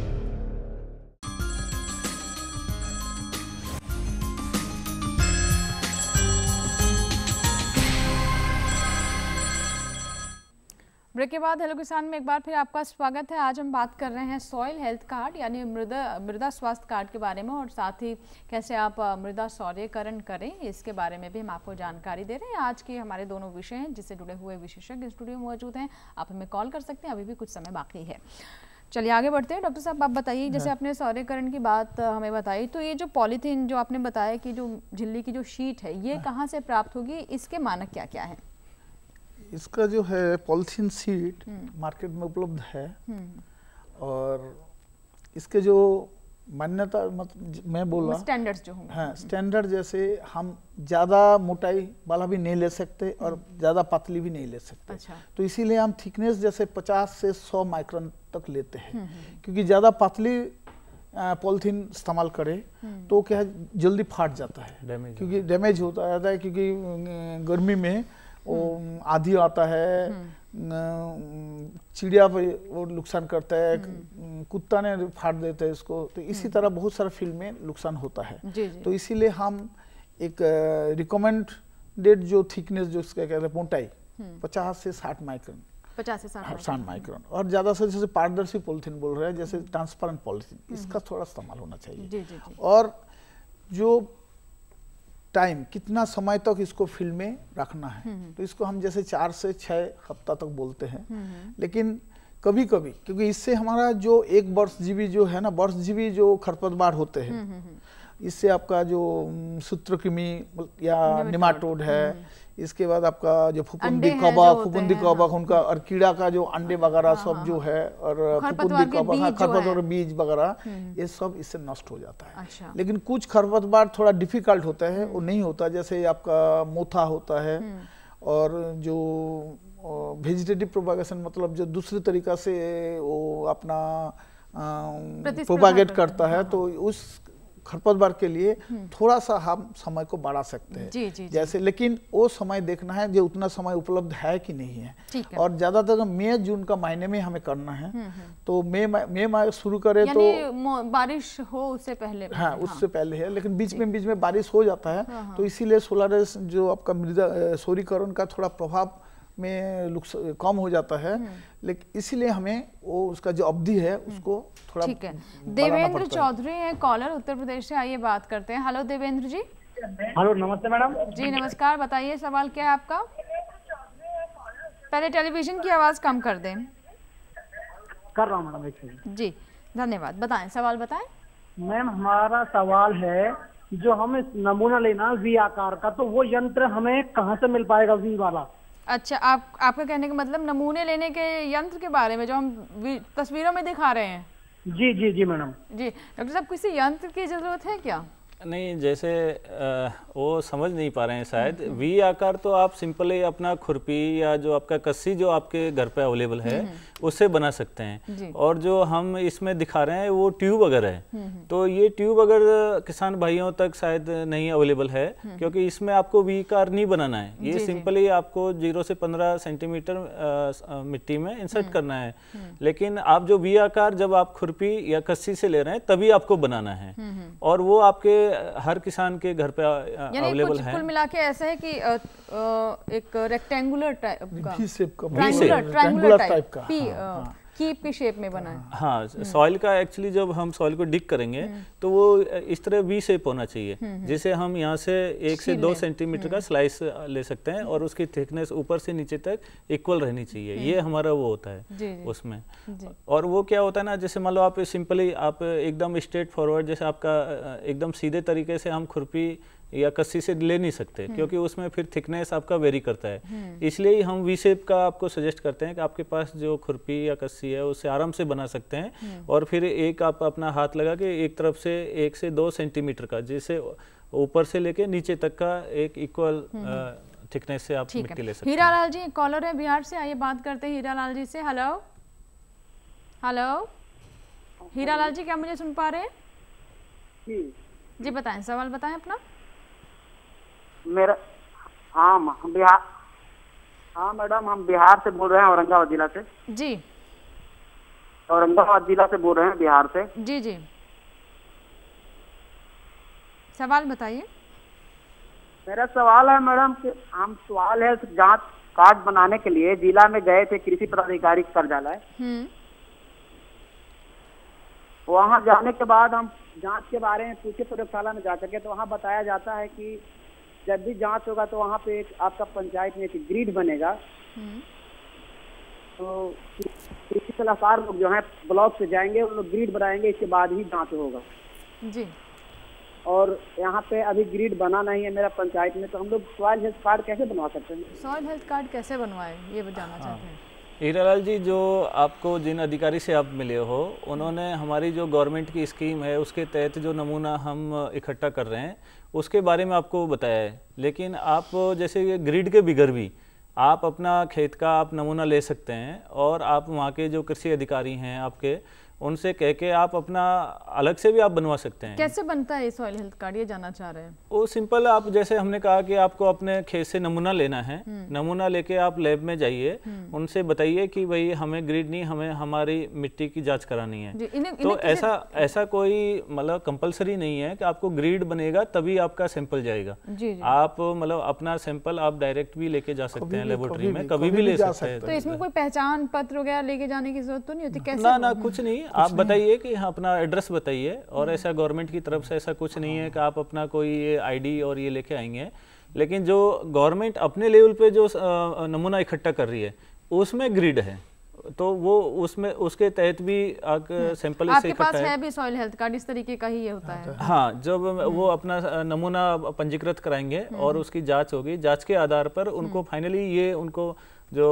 ब्रेक के बाद हेलो किसान में एक बार फिर आपका स्वागत है आज हम बात कर रहे हैं सॉयल हेल्थ कार्ड यानी मृदा मृदा स्वास्थ्य कार्ड के बारे में और साथ ही कैसे आप मृदा सौर्यकरण करें इसके बारे में भी हम आपको जानकारी दे रहे हैं आज के हमारे दोनों विषय हैं जिससे जुड़े हुए विशेषज्ञ स्टूडियो मौजूद हैं आप हमें कॉल कर सकते हैं अभी भी कुछ समय बाकी है चलिए आगे बढ़ते हैं डॉक्टर साहब आप बताइए जैसे हाँ। आपने सौर्यकरण की बात हमें बताई तो ये जो पॉलीथीन जो आपने बताया कि जो झिल्ली की जो शीट है ये हाँ। कहाँ से प्राप्त होगी इसके मानक क्या क्या है इसका जो है पॉलिथीन सीट हम्म। मार्केट में उपलब्ध है हम्म। और इसके जो मान्यता मतलब मैं बोला स्टैंडर्ड्स जो हाँ स्टैंडर्ड हम्म। जैसे हम ज़्यादा मोटाई वाला भी नहीं ले सकते और ज़्यादा पतली भी नहीं ले सकते अच्छा। तो इसीलिए हम थिकनेस जैसे 50 से 100 माइक्रोन तक लेते हैं क्योंकि ज़्यादा पतली पॉलिथीन इस्तेमाल करे तो क्या जल्दी फाट जाता है क्योंकि डैमेज होता जाता है क्योंकि गर्मी में वो हम्म। आधी आता है हम्म। चिड़िया पे वो नुकसान करता है हम्म। कुत्ता ने फाड़ देता है इसको तो इसी तरह बहुत सारा फिल्म में नुकसान होता है जी जी। तो इसीलिए हम एक रिकमेंडेड जो थिकनेस जो इसका कहते हैं मोटाई पचास से साठ माइक्रोन पचास से साठ माइक्रोन हाँ, और ज्यादा से जैसे पारदर्शी पॉलिथीन बोल रहे हैं जैसे ट्रांसपेरेंट पॉलिथीन इसका थोड़ा इस्तेमाल होना चाहिए और जो टाइम कितना समय तक इसको फिल्म में रखना है हम्म, हम्म। तो इसको हम जैसे चार से छः हफ्ता तक बोलते हैं हम्म, लेकिन कभी कभी क्योंकि इससे हमारा जो एक वर्ष जीवी जो है ना वर्ष जीवी जो खरपतवार होते हैं इससे आपका जो सूत्रकृमि या निमाटोड है इसके बाद आपका जो फुकुंदी कबा फुकुंदी कबा हाँ। उनका और कीड़ा का जो अंडे हाँ, वगैरह हाँ, सब हाँ, जो है और फुकुंदी कबा खरपतवार बीज वगैरह हम्म। ये सब इससे नष्ट हो जाता है अच्छा। लेकिन कुछ खरपतवार थोड़ा डिफिकल्ट होता है वो नहीं होता जैसे आपका मोथा होता है हम्म। और जो वेजिटेटिव प्रोपागेशन मतलब जो दूसरे तरीका से वो अपना प्रोपागेट करता है तो उस खरपतवार के लिए हम्म। थोड़ा सा हम समय को बढ़ा सकते हैं जैसे लेकिन वो समय देखना है जो उतना समय उपलब्ध है कि नहीं है, है। और ज्यादातर मई जून का महीने में हमें करना है हम्म, हम्म। तो मई मई शुरू करे तो बारिश हो उससे पहले हाँ, हाँ उससे पहले है लेकिन बीच में बीच में बारिश हो जाता है हाँ, हाँ। तो इसीलिए सोलर जो आपका मृदा सोरीकरण का थोड़ा प्रभाव में कम हो जाता है हम्म। लेकिन इसीलिए हमें वो उसका जो अवधि है हम्म। उसको थोड़ा ठीक है देवेंद्र चौधरी है कॉलर उत्तर प्रदेश से आइए बात करते हैं हेलो देवेंद्र जी हेलो नमस्ते मैडम जी नमस्कार बताइए सवाल क्या है आपका पहले टेलीविजन की आवाज कम कर दें कर रहा हूँ मैडम एक जी धन्यवाद बताएं सवाल बताएं मैम हमारा सवाल है जो हम नमूना लेना वी आकार का तो वो यंत्र हमें कहाँ से मिल पाएगा वी वाला अच्छा आप आपका कहने का मतलब नमूने लेने के यंत्र के बारे में जो हम तस्वीरों में दिखा रहे हैं जी जी जी मैडम जी डॉक्टर साहब किसी यंत्र की ज़रूरत है क्या नहीं जैसे आ, वो समझ नहीं पा रहे हैं शायद हम्म, हम्म। वी आकार तो आप सिंपली अपना खुरपी या जो आपका कस्सी जो आपके घर पे अवेलेबल है हम्म, उससे बना सकते हैं और जो हम इसमें दिखा रहे हैं वो ट्यूब अगर है हम्म, हम्म। तो ये ट्यूब अगर किसान भाइयों तक शायद नहीं अवेलेबल है हम्म, क्योंकि इसमें आपको वी कार नहीं बनाना है ये सिंपली आपको जीरो से पंद्रह सेंटीमीटर मिट्टी में इंसर्ट करना है लेकिन आप जो वी आकार जब आप खुरपी या कस्सी से ले रहे हैं तभी आपको बनाना है और वो आपके हर किसान के घर पे अवेलेबल है मिला के ऐसा है एक रेक्टेंगुलर टाइप का टाइप का हाँ, कीप की शेप में बनाए हाँ सॉइल हाँ, हम्म। का एक्चुअली जब हम सॉइल को डिक करेंगे हम्म। तो वो इस तरह वी शेप होना चाहिए हम्म, जिसे हम यहाँ से एक से दो सेंटीमीटर का स्लाइस ले सकते हैं और उसकी थिकनेस ऊपर से नीचे तक इक्वल रहनी चाहिए ये हमारा वो होता है उसमें और वो क्या होता है ना जैसे मान लो आप सिंपली आप एकदम स्ट्रेट फॉरवर्ड जैसे आपका एकदम सीधे तरीके से हम खुरपी या कस्सी से ले नहीं सकते हम्म। क्योंकि उसमें फिर थिकनेस आपका वेरी करता है हम्म। इसलिए हम वी शेप का आपको सजेस्ट करते हैं कि आपके पास जो खुरपी या कस्सी है उसे आराम से बना सकते हैं हम्म। और फिर एक आप अपना हाथ लगा के एक तरफ से एक से दो सेंटीमीटर का जिसे ऊपर से लेके नीचे तक का एक इक्वल थिकनेस से आप मिट्टी ले सकते हीरा लाल जी कॉलर है बिहार से आइए बात करते हैं हीरा लाल जी से हेलो हेलो हीरा लाल जी क्या मुझे सुन पा रहे हैं जी बताएं सवाल बताएं अपना मेरा हाँ हम बिहार हाँ मैडम हम बिहार से बोल रहे हैं औरंगाबाद जिला से जी औरंगाबाद जिला से बोल रहे हैं बिहार से जी जी सवाल बताइए मेरा सवाल है मैडम कि हम सवाल है जांच कार्ड बनाने के लिए जिला में गए थे कृषि पदाधिकारी कार्यालय हम्म। वहाँ जाने के बाद हम जांच के बारे में पूछे प्रयोगशाला में जा करके तो वहाँ बताया जाता है कि जब भी जांच होगा तो वहाँ पे एक आपका पंचायत में एक ग्रिड बनेगा हम्म। तो कृषि सलाहकार लोग जो है ब्लॉक से जाएंगे उन लोग ग्रिड बनाएंगे इसके बाद ही जांच होगा जी और यहाँ पे अभी ग्रिड बना नहीं है मेरा पंचायत में तो हम लोग सॉइल हेल्थ कार्ड कैसे बनवा सकते हैं सॉइल हेल्थ कार्ड कैसे बनवाए ये जानना हाँ। चाहते हैं हीरालाल जी जो आपको जिन अधिकारी से आप मिले हो उन्होंने हमारी जो गवर्नमेंट की स्कीम है उसके तहत जो नमूना हम इकट्ठा कर रहे हैं उसके बारे में आपको बताया है लेकिन आप जैसे ग्रिड के बिगर भी आप अपना खेत का आप नमूना ले सकते हैं और आप वहाँ के जो कृषि अधिकारी हैं आपके उनसे कह के आप अपना अलग से भी आप बनवा सकते हैं कैसे बनता है सॉइल हेल्थ कार्ड ये जानना चाह रहे हैं वो सिंपल आप जैसे हमने कहा कि आपको अपने खेत से नमूना लेना है हम्म। नमूना लेके आप लैब में जाइए हम्म। उनसे बताइए कि भाई हमें ग्रीड नहीं हमें हमारी मिट्टी की जाँच करानी है इने, इने तो ऐसा ऐसा कोई मतलब कंपल्सरी नहीं है कि आपको ग्रीड बनेगा तभी आपका सैंपल जाएगा आप मतलब अपना सैंपल आप डायरेक्ट भी लेके जा सकते हैं लेबोरेटरी में कभी भी ले सकते हैं तो इसमें कोई पहचान पत्र वगैरह लेके जाने की जरूरत तो नहीं होती ना ना कुछ नहीं आप बताइए कि हाँ अपना एड्रेस बताइए और ऐसा गवर्नमेंट की तरफ से ऐसा कुछ नहीं है कि आप अपना कोई आईडी और ये लेके आएंगे लेकिन जो गवर्नमेंट अपने लेवल पे जो नमूना इकट्ठा कर रही है उसमें ग्रिड है तो वो उसमें उसके तहत भी हम्म। सैंपल आपके पास है भी सॉइल हेल्थ कार्ड इस तरीके का ही ये होता है हाँ, हाँ जब वो हम्म। अपना नमूना पंजीकृत कराएंगे और हम्म। उसकी जांच होगी जांच के आधार पर उनको फाइनली ये उनको जो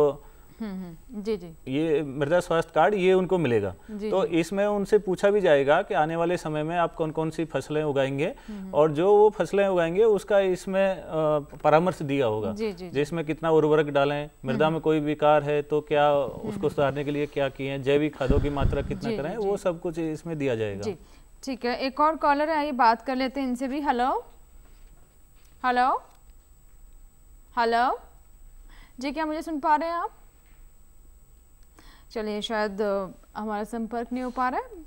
हम्म, हम्म। जी जी ये मृदा स्वास्थ्य कार्ड ये उनको मिलेगा तो इसमें उनसे पूछा भी जाएगा कि आने वाले समय में आप कौन कौन सी फसलें उगाएंगे हम्म, और जो वो फसलें उगाएंगे उसका इसमें परामर्श दिया होगा जिसमें कितना उर्वरक डालें मृदा में कोई विकार है तो क्या उसको सुधारने के लिए क्या किए जैविक खादों की मात्रा कितना करें वो सब कुछ इसमें दिया जाएगा ठीक है एक और कॉलर है आइए बात कर लेते हैं इनसे भी हेलो हेलो हेलो जी क्या मुझे सुन पा रहे हैं आप चलिए शायद हमारा संपर्क नहीं हो पा रहा है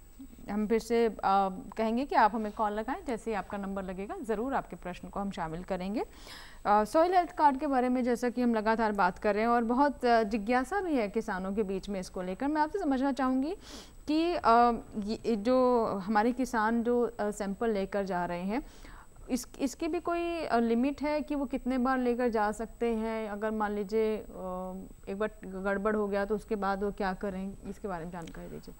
हम फिर से आ, कहेंगे कि आप हमें कॉल लगाएं जैसे ही आपका नंबर लगेगा ज़रूर आपके प्रश्न को हम शामिल करेंगे सॉइल हेल्थ कार्ड के बारे में जैसा कि हम लगातार बात कर रहे हैं और बहुत जिज्ञासा भी है किसानों के बीच में इसको लेकर मैं आपसे समझना चाहूँगी कि आ, जो हमारे किसान जो सैंपल लेकर जा रहे हैं इस इसकी भी कोई लिमिट है कि वो कितने बार लेकर जा सकते हैं अगर मान लीजिए एक बार गड़बड़ हो गया तो उसके बाद वो क्या करें इसके बारे में जानकारी दीजिए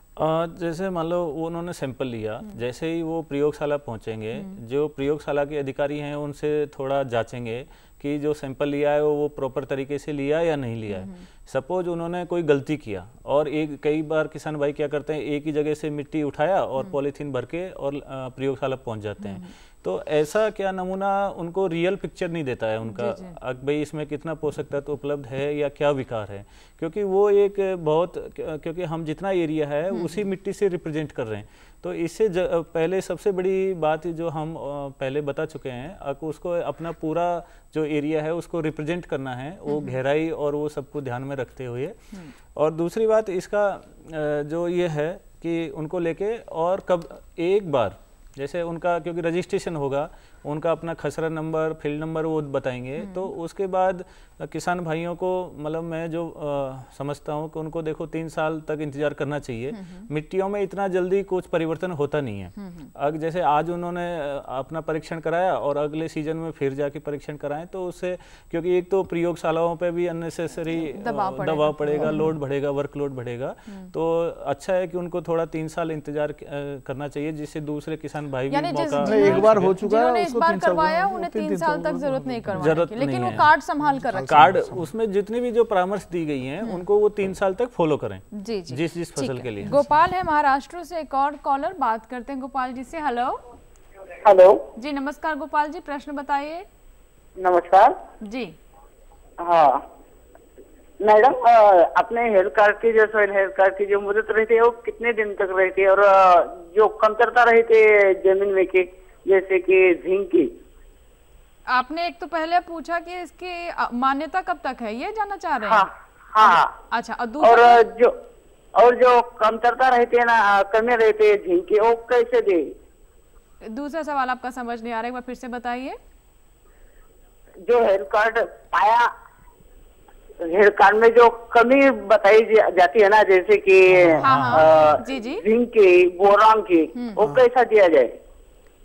जैसे मान लो उन्होंने सैंपल लिया हम्म। जैसे ही वो प्रयोगशाला पहुंचेंगे हम्म। जो प्रयोगशाला के अधिकारी हैं उनसे थोड़ा जांचेंगे कि जो सैंपल लिया है वो वो प्रॉपर तरीके से लिया या नहीं लिया है सपोज हम्म। उन्होंने कोई गलती किया और एक कई बार किसान भाई क्या करते हैं एक ही जगह से मिट्टी उठाया और हम्म। पॉलीथीन भर के और प्रयोगशाला पहुंच जाते हैं हम्म। तो ऐसा क्या नमूना उनको रियल पिक्चर नहीं देता है उनका भाई इसमें कितना पोषक तत्व तो उपलब्ध है या क्या विकार है क्योंकि वो एक बहुत क्योंकि हम जितना एरिया है उसी मिट्टी से रिप्रेजेंट कर रहे हैं तो इससे पहले सबसे बड़ी बात जो हम पहले बता चुके हैं उसको अपना पूरा जो एरिया है उसको रिप्रेजेंट करना है वो हम्म। गहराई और वो सबको ध्यान में रखते हुए हम्म। और दूसरी बात इसका जो ये है कि उनको लेके और कब एक बार जैसे उनका क्योंकि रजिस्ट्रेशन होगा उनका अपना खसरा नंबर फील्ड नंबर वो बताएंगे हम्म। तो उसके बाद किसान भाइयों को मतलब मैं जो आ, समझता हूँ कि उनको देखो तीन साल तक इंतजार करना चाहिए हम्म, हम्म। मिट्टियों में इतना जल्दी कुछ परिवर्तन होता नहीं है अब जैसे आज उन्होंने अपना परीक्षण कराया और अगले सीजन में फिर जाके परीक्षण कराएं तो उससे क्योंकि एक तो प्रयोगशालाओं पर भी अननेसेसरी दबाव पड़ेगा, लोड बढ़ेगा वर्कलोड बढ़ेगा तो अच्छा है कि उनको थोड़ा तीन साल इंतजार करना चाहिए जिससे दूसरे किसान भाई भी एक बार हो चुका है तो बार करवाया उन्हें तीन साल तो तक तो जरूरत नहीं करवाने की लेकिन वो कार्ड संभाल कर कार्ड उसमें जितनी भी जो परामर्श दी गई है हम्म। उनको वो तीन साल तक फॉलो करें जी जी जिस जिस फसल के लिए गोपाल है महाराष्ट्र से एक और कॉलर बात करते हैं गोपाल जी से हेलो हेलो जी नमस्कार गोपाल जी प्रश्न बताइए नमस्कार जी हाँ मैडम अपने हेल्थ कार्ड की जो सॉइल हेल्थ कार्ड की जो मुदत रहती है वो कितने दिन तक रहती है और जो कमतरता रहती है जमीन में की जैसे कि झिंक की आपने एक तो पहले पूछा कि इसकी मान्यता कब तक है ये जानना चाह रहे हैं हाँ, हाँ अच्छा और, और जो और जो कमतरता रहती है ना कमी रहती है झिंक वो कैसे दे दूसरा सवाल आपका समझ नहीं आ रहा है फिर से बताइए जो हेल्थ कार्ड पाया हेल्थ कार्ड में जो कमी बताई जाती है ना जैसे कि हाँ, हाँ, जी जी झिंक की बोरांग की हम्म, वो हम्म। कैसा दिया जाए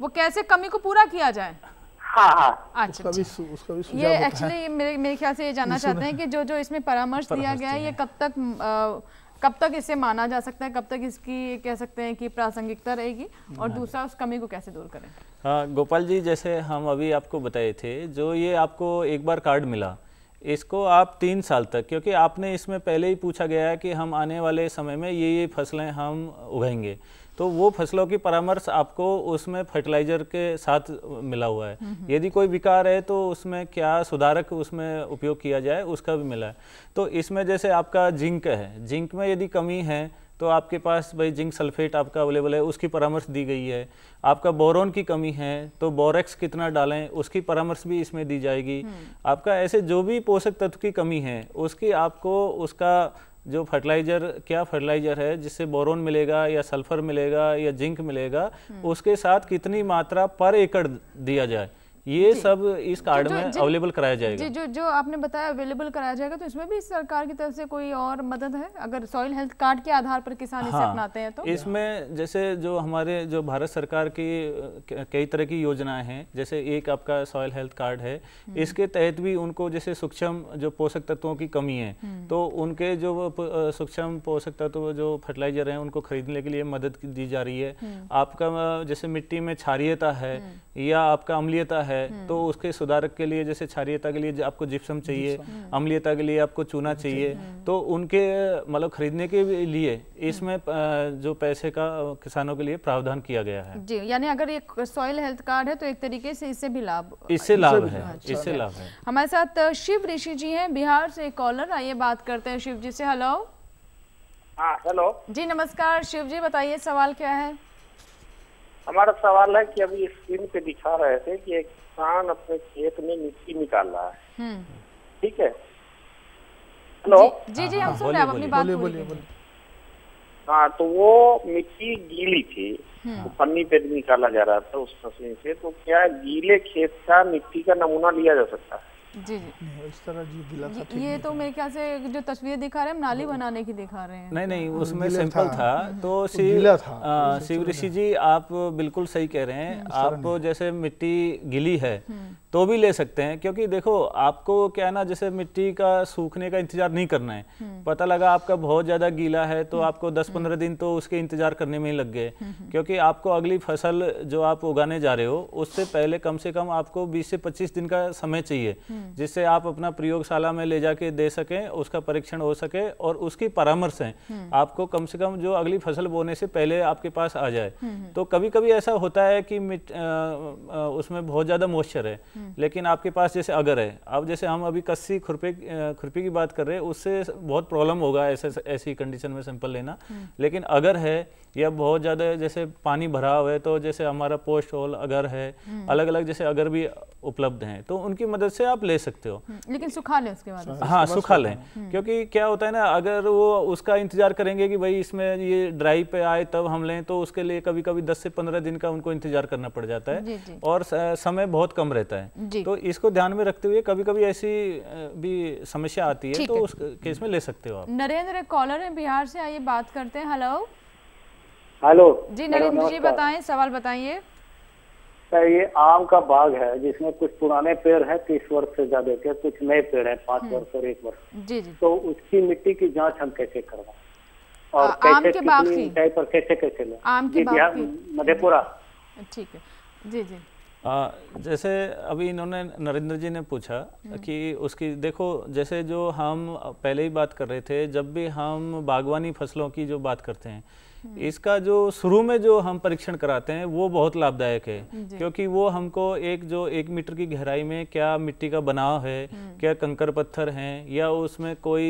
वो कैसे कमी को पूरा किया जाए हाँ हाँ अच्छा, अच्छा। ये एक्चुअली मेरे मेरे ख्याल से ये जानना चाहते हैं कि जो जो इसमें परामर्श दिया गया है ये कब तक आ, कब तक इसे माना जा सकता है कब तक इसकी कह सकते हैं कि प्रासंगिकता रहेगी और दूसरा उस कमी को कैसे दूर करें हाँ गोपाल जी जैसे हम अभी आपको बताए थे जो ये आपको एक बार कार्ड मिला इसको आप तीन साल तक क्योंकि आपने इसमें पहले ही पूछा गया है कि हम आने वाले समय में ये ये फसलें हम उगाएंगे तो वो फसलों की परामर्श आपको उसमें फर्टिलाइजर के साथ मिला हुआ है यदि कोई विकार है तो उसमें क्या सुधारक उसमें उपयोग किया जाए उसका भी मिला है तो इसमें जैसे आपका जिंक है जिंक में यदि कमी है तो आपके पास भाई जिंक सल्फेट आपका अवेलेबल है उसकी परामर्श दी गई है आपका बोरोन की कमी है तो बोरेक्स कितना डालें उसकी परामर्श भी इसमें दी जाएगी हम्म। आपका ऐसे जो भी पोषक तत्व की कमी है उसकी आपको उसका जो फर्टिलाइज़र क्या फर्टिलाइज़र है जिससे बोरोन मिलेगा या सल्फ़र मिलेगा या जिंक मिलेगा हम्म। उसके साथ कितनी मात्रा पर एकड़ दिया जाए ये सब इस तो कार्ड में अवेलेबल कराया जाएगा जो जो आपने बताया अवेलेबल कराया जाएगा तो इसमें भी सरकार की तरफ से कोई और मदद है अगर सॉइल हेल्थ कार्ड के आधार पर किसान हाँ, इसे अपनाते हैं तो इसमें जैसे जो हमारे जो भारत सरकार की कई तरह की योजनाएं हैं जैसे एक आपका सॉइल हेल्थ कार्ड है हम्म। इसके तहत भी उनको जैसे सूक्ष्म जो पोषक तत्वों की कमी है हम्म। तो उनके जो सूक्ष्म पोषक तत्व जो फर्टिलाइजर है उनको खरीदने के लिए मदद दी जा रही है हम्म। आपका जैसे मिट्टी में क्षारियता है या आपका अम्लीयता है हम्म। तो उसके सुधारक के लिए जैसे क्षारियता के लिए आपको जिप्सम चाहिए हम्म। अम्लीयता के लिए आपको चूना चाहिए हम्म। तो उनके मतलब खरीदने के लिए इसमें जो पैसे का किसानों के लिए प्रावधान किया गया है जी यानी अगर ये सॉइल हेल्थ कार्ड है तो एक तरीके से इससे भी लाभ इससे लाभ है इससे लाभ है हमारे साथ शिव ऋषि जी है बिहार से कॉलर आइए बात करते हैं शिव जी से हेलो हेलो हाँ, जी नमस्कार शिव जी बताइए सवाल क्या है हमारा सवाल है कि अभी स्क्रीन पे दिखा रहे थे कि एक किसान अपने खेत में मिट्टी निकाल रहा है हम्म। ठीक है हेलो जी जी हम हाँ, सुन रहे हैं अपनी बात हाँ तो वो मिट्टी गीली थी हम्म। तो पन्नी पे निकाला जा रहा था उस मशीन से तो क्या गीले खेत का मिट्टी का नमूना लिया जा सकता है जी जी इस तरह जी गिला था ये तो मेरे ख्याल से जो तस्वीर दिखा रहे हैं नाली बनाने की दिखा रहे हैं नहीं नहीं हाँ, उसमें सिंपल था, था हम्म, तो हाँ, शिव शिव ऋषि जी आप बिल्कुल सही कह रहे हैं हम्म, आप जैसे मिट्टी गिली है हम्म। तो भी ले सकते हैं क्योंकि देखो आपको क्या है ना जैसे मिट्टी का सूखने का इंतजार नहीं करना है हम्म। पता लगा आपका बहुत ज़्यादा गीला है तो हम्म। आपको 10-15 हम्म। दिन तो उसके इंतजार करने में ही लग गए क्योंकि आपको अगली फसल जो आप उगाने जा रहे हो उससे पहले कम से कम आपको 20 से 25 दिन का समय चाहिए जिससे आप अपना प्रयोगशाला में ले जाके दे सके उसका परीक्षण हो सके और उसकी परामर्श है आपको कम से कम जो अगली फसल बोने से पहले आपके पास आ जाए तो कभी कभी ऐसा होता है कि उसमें बहुत ज़्यादा मॉइस्चर है लेकिन आपके पास जैसे अगर है अब जैसे हम अभी कस्सी खुरपे खुरपी की बात कर रहे हैं उससे बहुत प्रॉब्लम होगा ऐसे ऐसी कंडीशन में सैंपल लेना लेकिन अगर है या बहुत ज़्यादा जैसे पानी भरा हुआ है तो जैसे हमारा पोस्ट होल अगर है अलग अलग जैसे अगर भी उपलब्ध हैं तो उनकी मदद से आप ले सकते हो हम्म, लेकिन सुखा लें उसके बाद हाँ, हाँ सुखा लें हम्म। क्योंकि क्या होता है ना अगर वो उसका इंतजार करेंगे कि भाई इसमें ये ड्राई पे आए तब हम लें तो उसके लिए कभी कभी 10 से 15 दिन का उनको इंतजार करना पड़ जाता है जी, जी। और समय बहुत कम रहता है तो इसको ध्यान में रखते हुए कभी कभी ऐसी भी समस्या आती है तो उस केस में ले सकते हो आप नरेंद्र कॉलर है बिहार से आइए बात करते हैं हेलो हेलो जी नरेंद्र जी बताए सवाल बताइए ये आम का बाग है जिसमें कुछ पुराने पेड़ हैं तीस वर्ष से ज्यादा के कुछ नए पेड़ हैं पांच हम्म। वर्ष और एक वर्ष तो उसकी मिट्टी की जांच हम कैसे करवाए और आ, कैसे आम के बाग की पर कैसे कैसे आम के बाग मधेपुरा ठीक है जी जी आ, जैसे अभी इन्होंने नरेंद्र जी ने पूछा हम्म। कि उसकी देखो जैसे जो हम पहले ही बात कर रहे थे जब भी हम बागवानी फसलों की जो बात करते हैं हम्म। इसका जो शुरू में जो हम परीक्षण कराते हैं वो बहुत लाभदायक है क्योंकि वो हमको एक जो एक मीटर की गहराई में क्या मिट्टी का बनाव है हम्म। क्या कंकर पत्थर हैं या उसमें कोई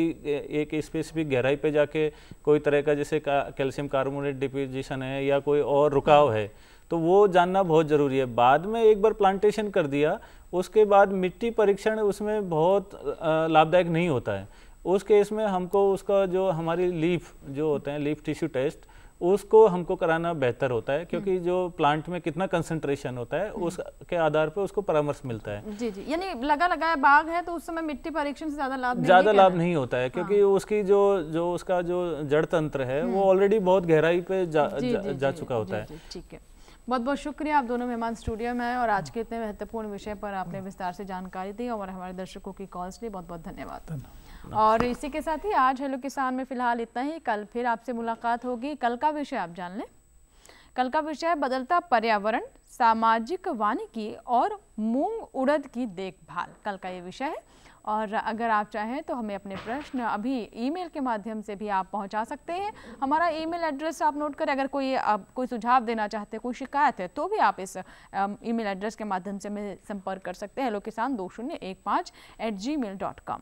एक स्पेसिफिक गहराई पे जाके कोई तरह का जैसे कैल्शियम कार्बोनेट डिपोजिशन है या कोई और रुकाव है तो वो जानना बहुत ज़रूरी है बाद में एक बार प्लांटेशन कर दिया उसके बाद मिट्टी परीक्षण उसमें बहुत लाभदायक नहीं होता है उस केस में हमको उसका जो हमारी लीफ जो होते हैं लीफ टिश्यू टेस्ट उसको हमको कराना बेहतर होता है क्योंकि हम्म। जो प्लांट में कितना कंसंट्रेशन होता है हम्म। उसके आधार पर उसको परामर्श मिलता है जी जी यानी लगा लगाया बाग है तो उस समय मिट्टी परीक्षण से ज्यादा लाभ ज्यादा लाभ नहीं होता है क्योंकि हाँ। उसकी जो जो उसका जो जड़ तंत्र है वो ऑलरेडी हम्म। बहुत गहराई पे जा, चुका होता है ठीक है बहुत बहुत शुक्रिया आप दोनों मेहमान स्टूडियो में आए और आज के इतने महत्वपूर्ण विषय पर आपने विस्तार से जानकारी दी और हमारे दर्शकों की कॉल्स लिए बहुत बहुत धन्यवाद और इसी के साथ ही आज हेलो किसान में फिलहाल इतना ही कल फिर आपसे मुलाकात होगी कल का विषय आप जान लें कल का विषय बदलता पर्यावरण सामाजिक वानिकी और मूंग उड़द की देखभाल कल का ये विषय है और अगर आप चाहें तो हमें अपने प्रश्न अभी ईमेल के माध्यम से भी आप पहुंचा सकते हैं हमारा ईमेल एड्रेस आप नोट करें अगर कोई आप कोई सुझाव देना चाहते हैं कोई शिकायत है तो भी आप इस ईमेल एड्रेस के माध्यम से हमें संपर्क कर सकते हैं हेलो किसान दो शून्य एक पाँच eight Gmail dot com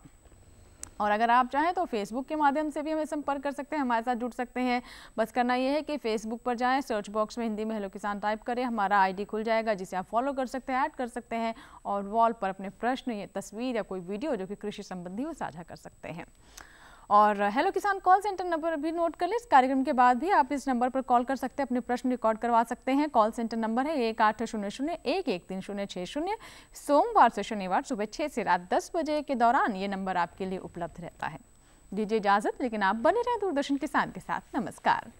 और अगर आप चाहें तो फेसबुक के माध्यम से भी हमें संपर्क कर सकते हैं हमारे साथ जुड़ सकते हैं बस करना यह है कि फेसबुक पर जाएँ सर्च बॉक्स में हिंदी में हेलो किसान टाइप करें हमारा आईडी खुल जाएगा जिसे आप फॉलो कर सकते हैं ऐड कर सकते हैं और वॉल पर अपने प्रश्न या तस्वीर या कोई वीडियो जो कि कृषि संबंधी हो साझा कर सकते हैं और हेलो किसान कॉल सेंटर नंबर भी नोट कर लें इस कार्यक्रम के बाद भी आप इस नंबर पर कॉल कर सकते हैं अपने प्रश्न रिकॉर्ड करवा सकते हैं कॉल सेंटर नंबर है एक आठ शून्य शून्य एक एक तीन शून्य छः शून्य सोमवार से शनिवार सुबह छः से रात दस बजे के दौरान ये नंबर आपके लिए उपलब्ध रहता है दीजिए इजाज़त लेकिन आप बने रहें दूरदर्शन किसान के साथ नमस्कार